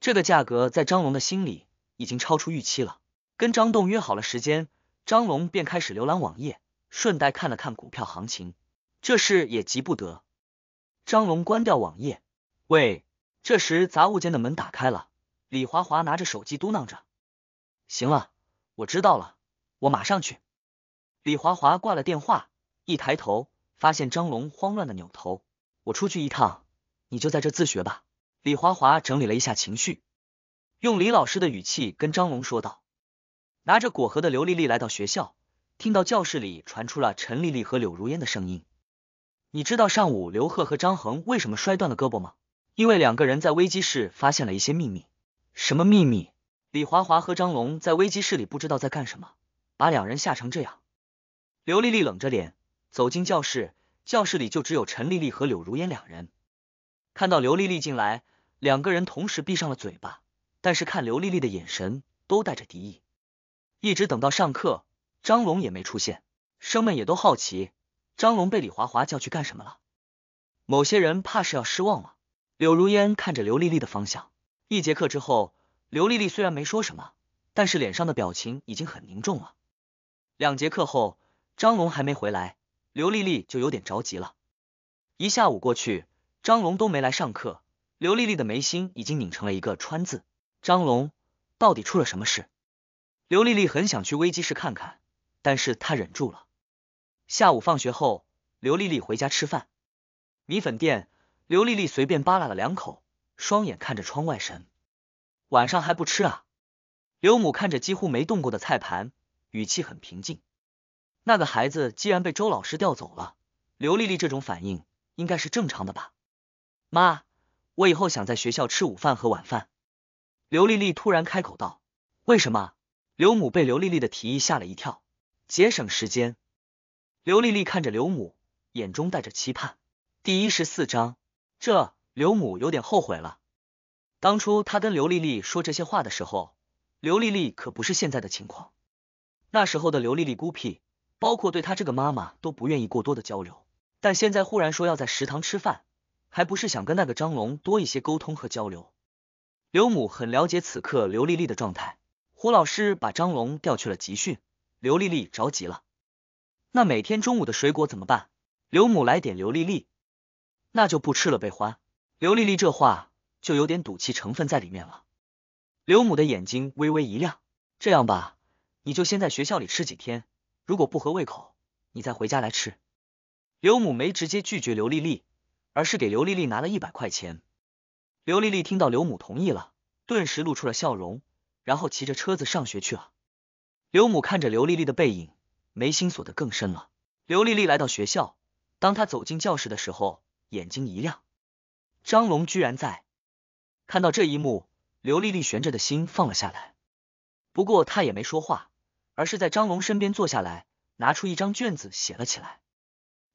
这个价格在张龙的心里已经超出预期了。跟张栋约好了时间，张龙便开始浏览网页，顺带看了看股票行情。这事也急不得。张龙关掉网页。喂，这时杂物间的门打开了。李华华拿着手机嘟囔着：“行了，我知道了，我马上去。”李华华挂了电话，一抬头发现张龙慌乱的扭头：“我出去一趟，你就在这自学吧。”李华华整理了一下情绪，用李老师的语气跟张龙说道：“拿着果核的刘丽丽来到学校，听到教室里传出了陈丽丽和柳如烟的声音。你知道上午刘贺和张恒为什么摔断了胳膊吗？因为两个人在危机室发现了一些秘密。”什么秘密？李华华和张龙在危机室里不知道在干什么，把两人吓成这样。刘丽丽冷着脸走进教室，教室里就只有陈丽丽和柳如烟两人。看到刘丽丽进来，两个人同时闭上了嘴巴，但是看刘丽丽的眼神都带着敌意。一直等到上课，张龙也没出现，生们也都好奇张龙被李华华叫去干什么了。某些人怕是要失望了。柳如烟看着刘丽丽的方向。一节课之后，刘丽丽虽然没说什么，但是脸上的表情已经很凝重了。两节课后，张龙还没回来，刘丽丽就有点着急了。一下午过去，张龙都没来上课，刘丽丽的眉心已经拧成了一个川字。张龙到底出了什么事？刘丽丽很想去危机室看看，但是她忍住了。下午放学后，刘丽丽回家吃饭，米粉店，刘丽丽随便扒拉了两口。双眼看着窗外，神。晚上还不吃啊？刘母看着几乎没动过的菜盘，语气很平静。那个孩子既然被周老师调走了，刘丽丽这种反应应该是正常的吧？妈，我以后想在学校吃午饭和晚饭。刘丽丽突然开口道：“为什么？”刘母被刘丽丽的提议吓了一跳。节省时间。刘丽丽看着刘母，眼中带着期盼。第一十四章，这。刘母有点后悔了，当初他跟刘丽丽说这些话的时候，刘丽丽可不是现在的情况。那时候的刘丽丽孤僻，包括对她这个妈妈都不愿意过多的交流。但现在忽然说要在食堂吃饭，还不是想跟那个张龙多一些沟通和交流？刘母很了解此刻刘丽丽的状态。胡老师把张龙调去了集训，刘丽丽着急了。那每天中午的水果怎么办？刘母来点刘丽丽，那就不吃了，被欢。刘丽丽这话就有点赌气成分在里面了。刘母的眼睛微微一亮，这样吧，你就先在学校里吃几天，如果不合胃口，你再回家来吃。刘母没直接拒绝刘丽丽，而是给刘丽丽拿了一百块钱。刘丽丽听到刘母同意了，顿时露出了笑容，然后骑着车子上学去了。刘母看着刘丽丽的背影，眉心锁得更深了。刘丽丽来到学校，当她走进教室的时候，眼睛一亮。张龙居然在看到这一幕，刘丽丽悬着的心放了下来。不过她也没说话，而是在张龙身边坐下来，拿出一张卷子写了起来。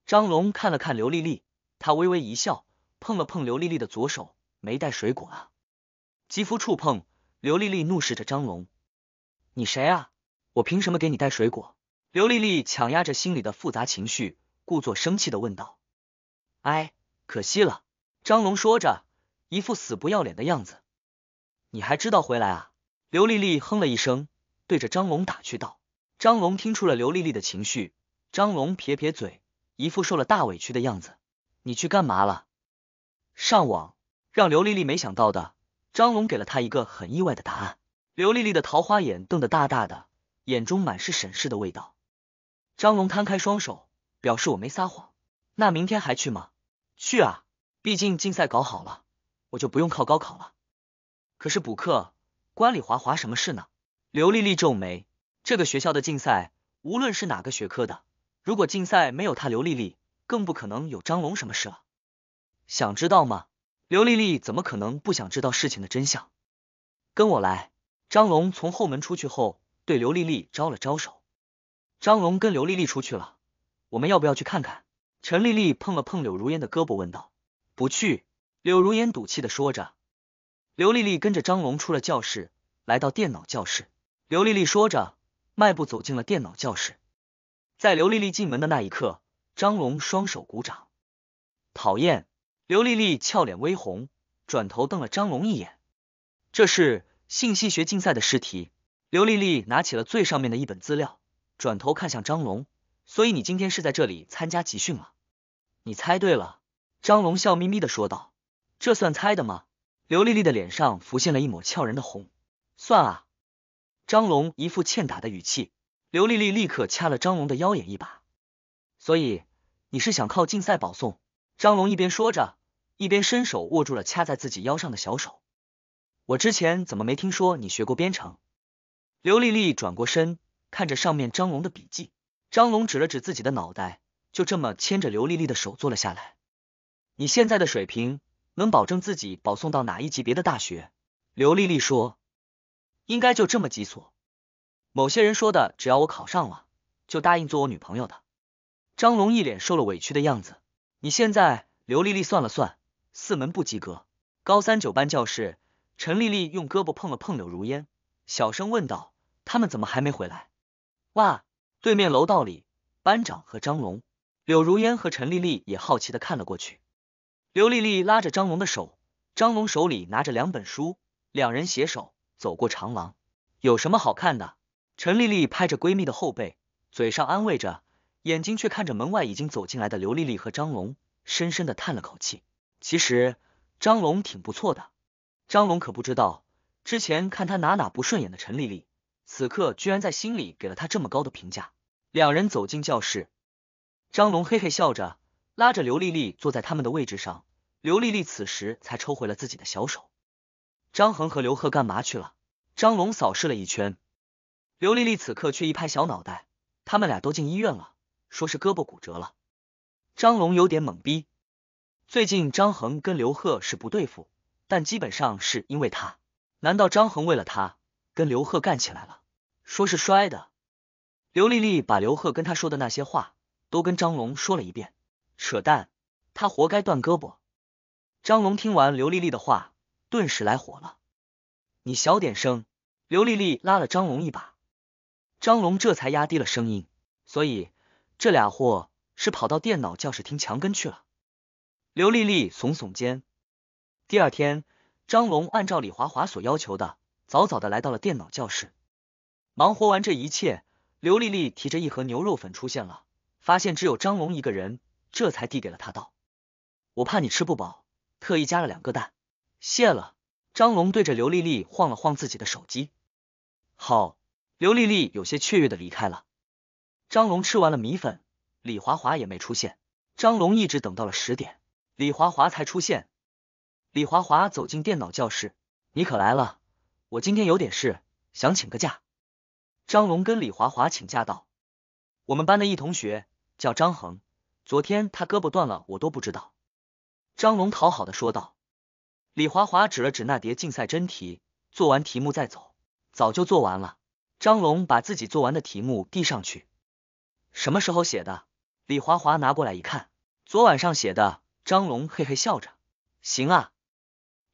张龙看了看刘丽丽，他微微一笑，碰了碰刘丽丽的左手，没带水果啊？肌肤触碰，刘丽丽怒视着张龙：“你谁啊？我凭什么给你带水果？”刘丽丽强压着心里的复杂情绪，故作生气的问道：“哎，可惜了。”张龙说着，一副死不要脸的样子。你还知道回来啊？刘丽丽哼了一声，对着张龙打趣道。张龙听出了刘丽丽的情绪，张龙撇撇嘴，一副受了大委屈的样子。你去干嘛了？上网。让刘丽丽没想到的，张龙给了她一个很意外的答案。刘丽丽的桃花眼瞪得大大的，眼中满是审视的味道。张龙摊开双手，表示我没撒谎。那明天还去吗？去啊。毕竟竞赛搞好了，我就不用靠高考了。可是补课关李华华什么事呢？刘丽丽皱眉。这个学校的竞赛，无论是哪个学科的，如果竞赛没有他，刘丽丽更不可能有张龙什么事了。想知道吗？刘丽丽怎么可能不想知道事情的真相？跟我来。张龙从后门出去后，对刘丽丽招了招手。张龙跟刘丽丽出去了，我们要不要去看看？陈丽丽碰了碰柳如烟的胳膊，问道。不去！柳如烟赌气的说着。刘丽丽跟着张龙出了教室，来到电脑教室。刘丽丽说着，迈步走进了电脑教室。在刘丽丽进门的那一刻，张龙双手鼓掌。讨厌！刘丽丽俏脸微红，转头瞪了张龙一眼。这是信息学竞赛的试题。刘丽丽拿起了最上面的一本资料，转头看向张龙。所以你今天是在这里参加集训了？你猜对了。张龙笑眯眯的说道：“这算猜的吗？”刘丽丽的脸上浮现了一抹俏人的红。算啊！张龙一副欠打的语气。刘丽丽立刻掐了张龙的腰眼一把。所以你是想靠竞赛保送？张龙一边说着，一边伸手握住了掐在自己腰上的小手。我之前怎么没听说你学过编程？刘丽丽转过身看着上面张龙的笔记。张龙指了指自己的脑袋，就这么牵着刘丽丽的手坐了下来。你现在的水平能保证自己保送到哪一级别的大学？刘丽丽说：“应该就这么几所。”某些人说的，只要我考上了，就答应做我女朋友的。张龙一脸受了委屈的样子。你现在，刘丽丽算了算，四门不及格。高三九班教室，陈丽丽用胳膊碰了碰柳如烟，小声问道：“他们怎么还没回来？”哇，对面楼道里，班长和张龙、柳如烟和陈丽丽也好奇的看了过去。刘丽丽拉着张龙的手，张龙手里拿着两本书，两人携手走过长廊。有什么好看的？陈丽丽拍着闺蜜的后背，嘴上安慰着，眼睛却看着门外已经走进来的刘丽丽和张龙，深深的叹了口气。其实张龙挺不错的。张龙可不知道，之前看他哪哪不顺眼的陈丽丽，此刻居然在心里给了他这么高的评价。两人走进教室，张龙嘿嘿笑着。拉着刘丽丽坐在他们的位置上，刘丽丽此时才抽回了自己的小手。张恒和刘贺干嘛去了？张龙扫视了一圈，刘丽丽此刻却一拍小脑袋：“他们俩都进医院了，说是胳膊骨折了。”张龙有点懵逼。最近张恒跟刘贺是不对付，但基本上是因为他。难道张恒为了他跟刘贺干起来了？说是摔的。刘丽丽把刘贺跟他说的那些话都跟张龙说了一遍。扯淡，他活该断胳膊。张龙听完刘丽丽的话，顿时来火了。你小点声。刘丽丽拉了张龙一把，张龙这才压低了声音。所以这俩货是跑到电脑教室听墙根去了。刘丽丽耸耸肩。第二天，张龙按照李华华所要求的，早早的来到了电脑教室。忙活完这一切，刘丽丽提着一盒牛肉粉出现了，发现只有张龙一个人。这才递给了他道：“我怕你吃不饱，特意加了两个蛋。”谢了。张龙对着刘丽丽晃了晃自己的手机。好，刘丽丽有些雀跃的离开了。张龙吃完了米粉，李华华也没出现。张龙一直等到了十点，李华华才出现。李华华走进电脑教室：“你可来了，我今天有点事，想请个假。”张龙跟李华华请假道：“我们班的一同学叫张恒。”昨天他胳膊断了，我都不知道。张龙讨好的说道。李华华指了指那叠竞赛真题，做完题目再走，早就做完了。张龙把自己做完的题目递上去。什么时候写的？李华华拿过来一看，昨晚上写的。张龙嘿嘿笑着。行啊。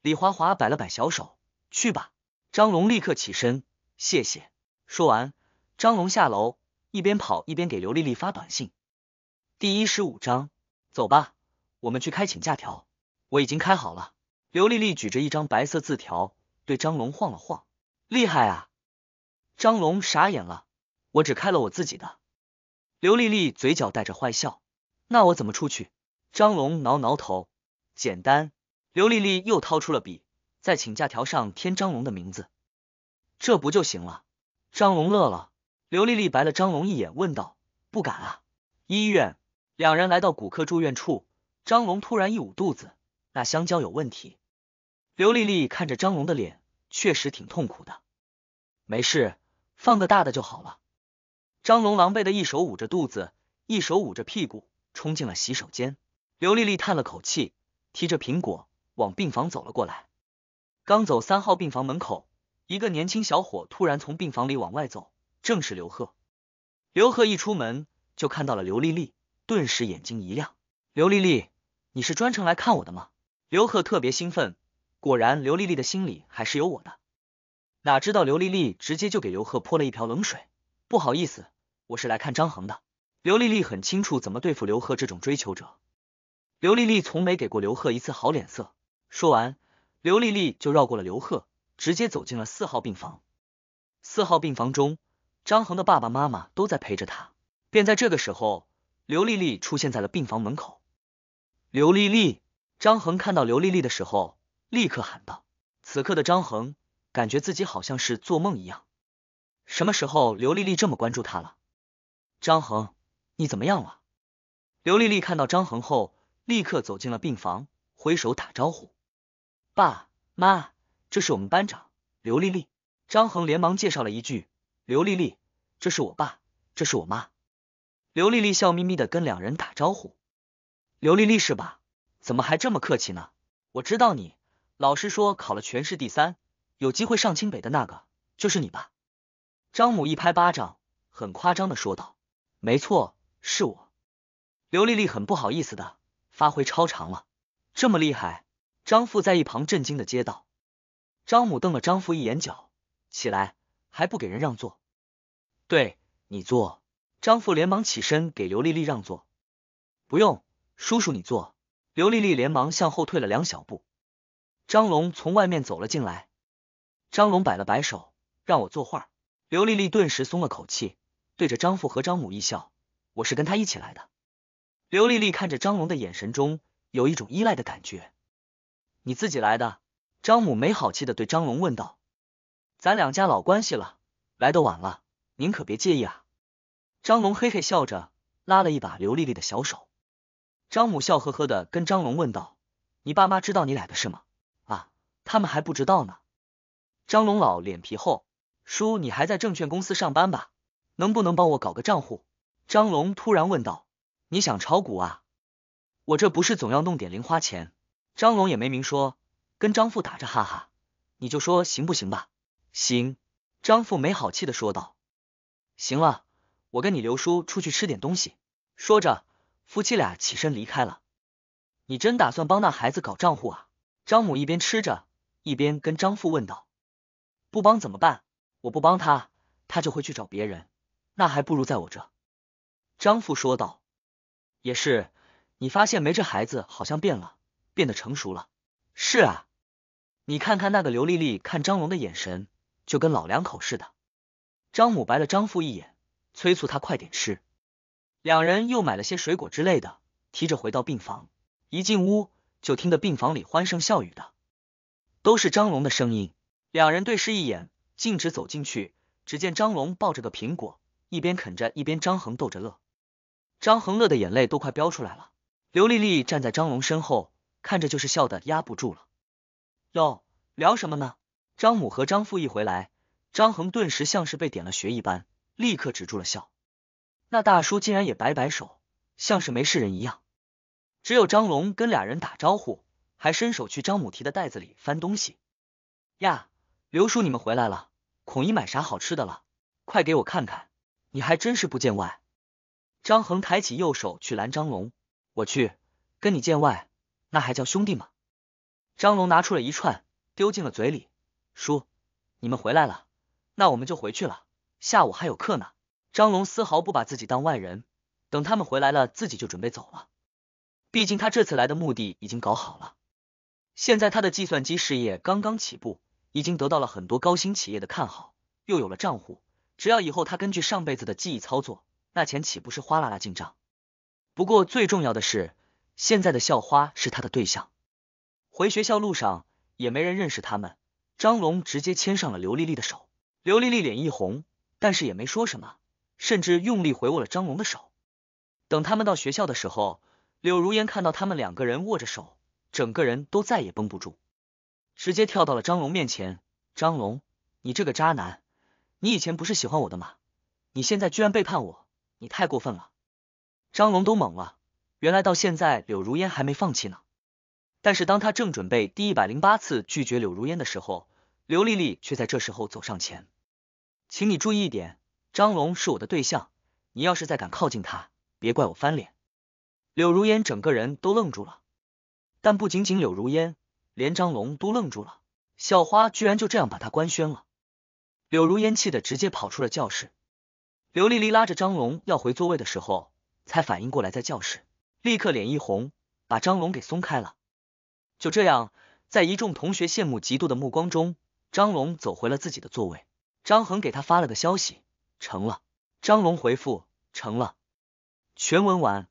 李华华摆了摆小手，去吧。张龙立刻起身，谢谢。说完，张龙下楼，一边跑一边给刘丽丽发短信。第一十五章，走吧，我们去开请假条。我已经开好了。刘丽丽举着一张白色字条对张龙晃了晃，厉害啊！张龙傻眼了。我只开了我自己的。刘丽丽嘴角带着坏笑。那我怎么出去？张龙挠挠头。简单。刘丽丽又掏出了笔，在请假条上添张龙的名字，这不就行了？张龙乐了。刘丽丽白了张龙一眼，问道：“不敢啊？医院？”两人来到骨科住院处，张龙突然一捂肚子，那香蕉有问题。刘丽丽看着张龙的脸，确实挺痛苦的。没事，放个大的就好了。张龙狼狈的一手捂着肚子，一手捂着屁股，冲进了洗手间。刘丽丽叹了口气，提着苹果往病房走了过来。刚走三号病房门口，一个年轻小伙突然从病房里往外走，正是刘贺。刘贺一出门就看到了刘丽丽。顿时眼睛一亮，刘丽丽，你是专程来看我的吗？刘贺特别兴奋，果然刘丽丽的心里还是有我的。哪知道刘丽丽直接就给刘贺泼了一瓢冷水，不好意思，我是来看张恒的。刘丽丽很清楚怎么对付刘贺这种追求者，刘丽丽从没给过刘贺一次好脸色。说完，刘丽丽就绕过了刘贺，直接走进了四号病房。四号病房中，张恒的爸爸妈妈都在陪着他。便在这个时候。刘丽丽出现在了病房门口。刘丽丽，张恒看到刘丽丽的时候，立刻喊道：“此刻的张恒感觉自己好像是做梦一样，什么时候刘丽丽这么关注他了？”张恒，你怎么样了？刘丽丽看到张恒后，立刻走进了病房，挥手打招呼：“爸妈，这是我们班长刘丽丽。”张恒连忙介绍了一句：“刘丽丽，这是我爸，这是我妈。”刘丽丽笑眯眯的跟两人打招呼：“刘丽丽是吧？怎么还这么客气呢？我知道你，老师说考了全市第三，有机会上清北的那个就是你吧？”张母一拍巴掌，很夸张的说道：“没错，是我。”刘丽丽很不好意思的，发挥超常了，这么厉害。张父在一旁震惊的接道：“张母瞪了张父一眼角，起来还不给人让座，对你坐。”张父连忙起身给刘丽丽让座，不用，叔叔你坐。刘丽丽连忙向后退了两小步。张龙从外面走了进来，张龙摆了摆手，让我坐会儿。刘丽丽顿时松了口气，对着张父和张母一笑，我是跟他一起来的。刘丽丽看着张龙的眼神中有一种依赖的感觉。你自己来的？张母没好气的对张龙问道。咱两家老关系了，来的晚了，您可别介意啊。张龙嘿嘿笑着拉了一把刘丽丽的小手，张母笑呵呵的跟张龙问道：“你爸妈知道你俩的事吗？”啊，他们还不知道呢。张龙老脸皮厚，叔你还在证券公司上班吧？能不能帮我搞个账户？张龙突然问道：“你想炒股啊？我这不是总要弄点零花钱。”张龙也没明说，跟张父打着哈哈：“你就说行不行吧？”行，张父没好气的说道：“行了。”我跟你刘叔出去吃点东西。说着，夫妻俩起身离开了。你真打算帮那孩子搞账户啊？张母一边吃着，一边跟张父问道：“不帮怎么办？我不帮他，他就会去找别人，那还不如在我这。”张父说道：“也是，你发现没？这孩子好像变了，变得成熟了。”是啊，你看看那个刘丽丽看张龙的眼神，就跟老两口似的。张母白了张父一眼。催促他快点吃，两人又买了些水果之类的，提着回到病房。一进屋就听得病房里欢声笑语的，都是张龙的声音。两人对视一眼，径直走进去。只见张龙抱着个苹果，一边啃着，一边张恒逗着乐。张恒乐的眼泪都快飙出来了。刘丽丽站在张龙身后，看着就是笑的压不住了。哟，聊什么呢？张母和张父一回来，张恒顿时像是被点了穴一般。立刻止住了笑，那大叔竟然也摆摆手，像是没事人一样。只有张龙跟俩人打招呼，还伸手去张母提的袋子里翻东西。呀，刘叔，你们回来了！孔姨买啥好吃的了？快给我看看！你还真是不见外。张恒抬起右手去拦张龙，我去，跟你见外，那还叫兄弟吗？张龙拿出了一串，丢进了嘴里。叔，你们回来了，那我们就回去了。下午还有课呢，张龙丝毫不把自己当外人。等他们回来了，自己就准备走了。毕竟他这次来的目的已经搞好了。现在他的计算机事业刚刚起步，已经得到了很多高新企业的看好，又有了账户。只要以后他根据上辈子的记忆操作，那钱岂不是哗啦啦进账？不过最重要的是，现在的校花是他的对象。回学校路上也没人认识他们，张龙直接牵上了刘丽丽的手，刘丽丽脸一红。但是也没说什么，甚至用力回握了张龙的手。等他们到学校的时候，柳如烟看到他们两个人握着手，整个人都再也绷不住，直接跳到了张龙面前。张龙，你这个渣男，你以前不是喜欢我的吗？你现在居然背叛我，你太过分了！张龙都懵了，原来到现在柳如烟还没放弃呢。但是当他正准备第一百零八次拒绝柳如烟的时候，刘丽丽却在这时候走上前。请你注意一点，张龙是我的对象，你要是再敢靠近他，别怪我翻脸。柳如烟整个人都愣住了，但不仅仅柳如烟，连张龙都愣住了。校花居然就这样把他官宣了，柳如烟气得直接跑出了教室。刘丽丽拉着张龙要回座位的时候，才反应过来在教室，立刻脸一红，把张龙给松开了。就这样，在一众同学羡慕嫉妒的目光中，张龙走回了自己的座位。张恒给他发了个消息，成了。张龙回复成了。全文完。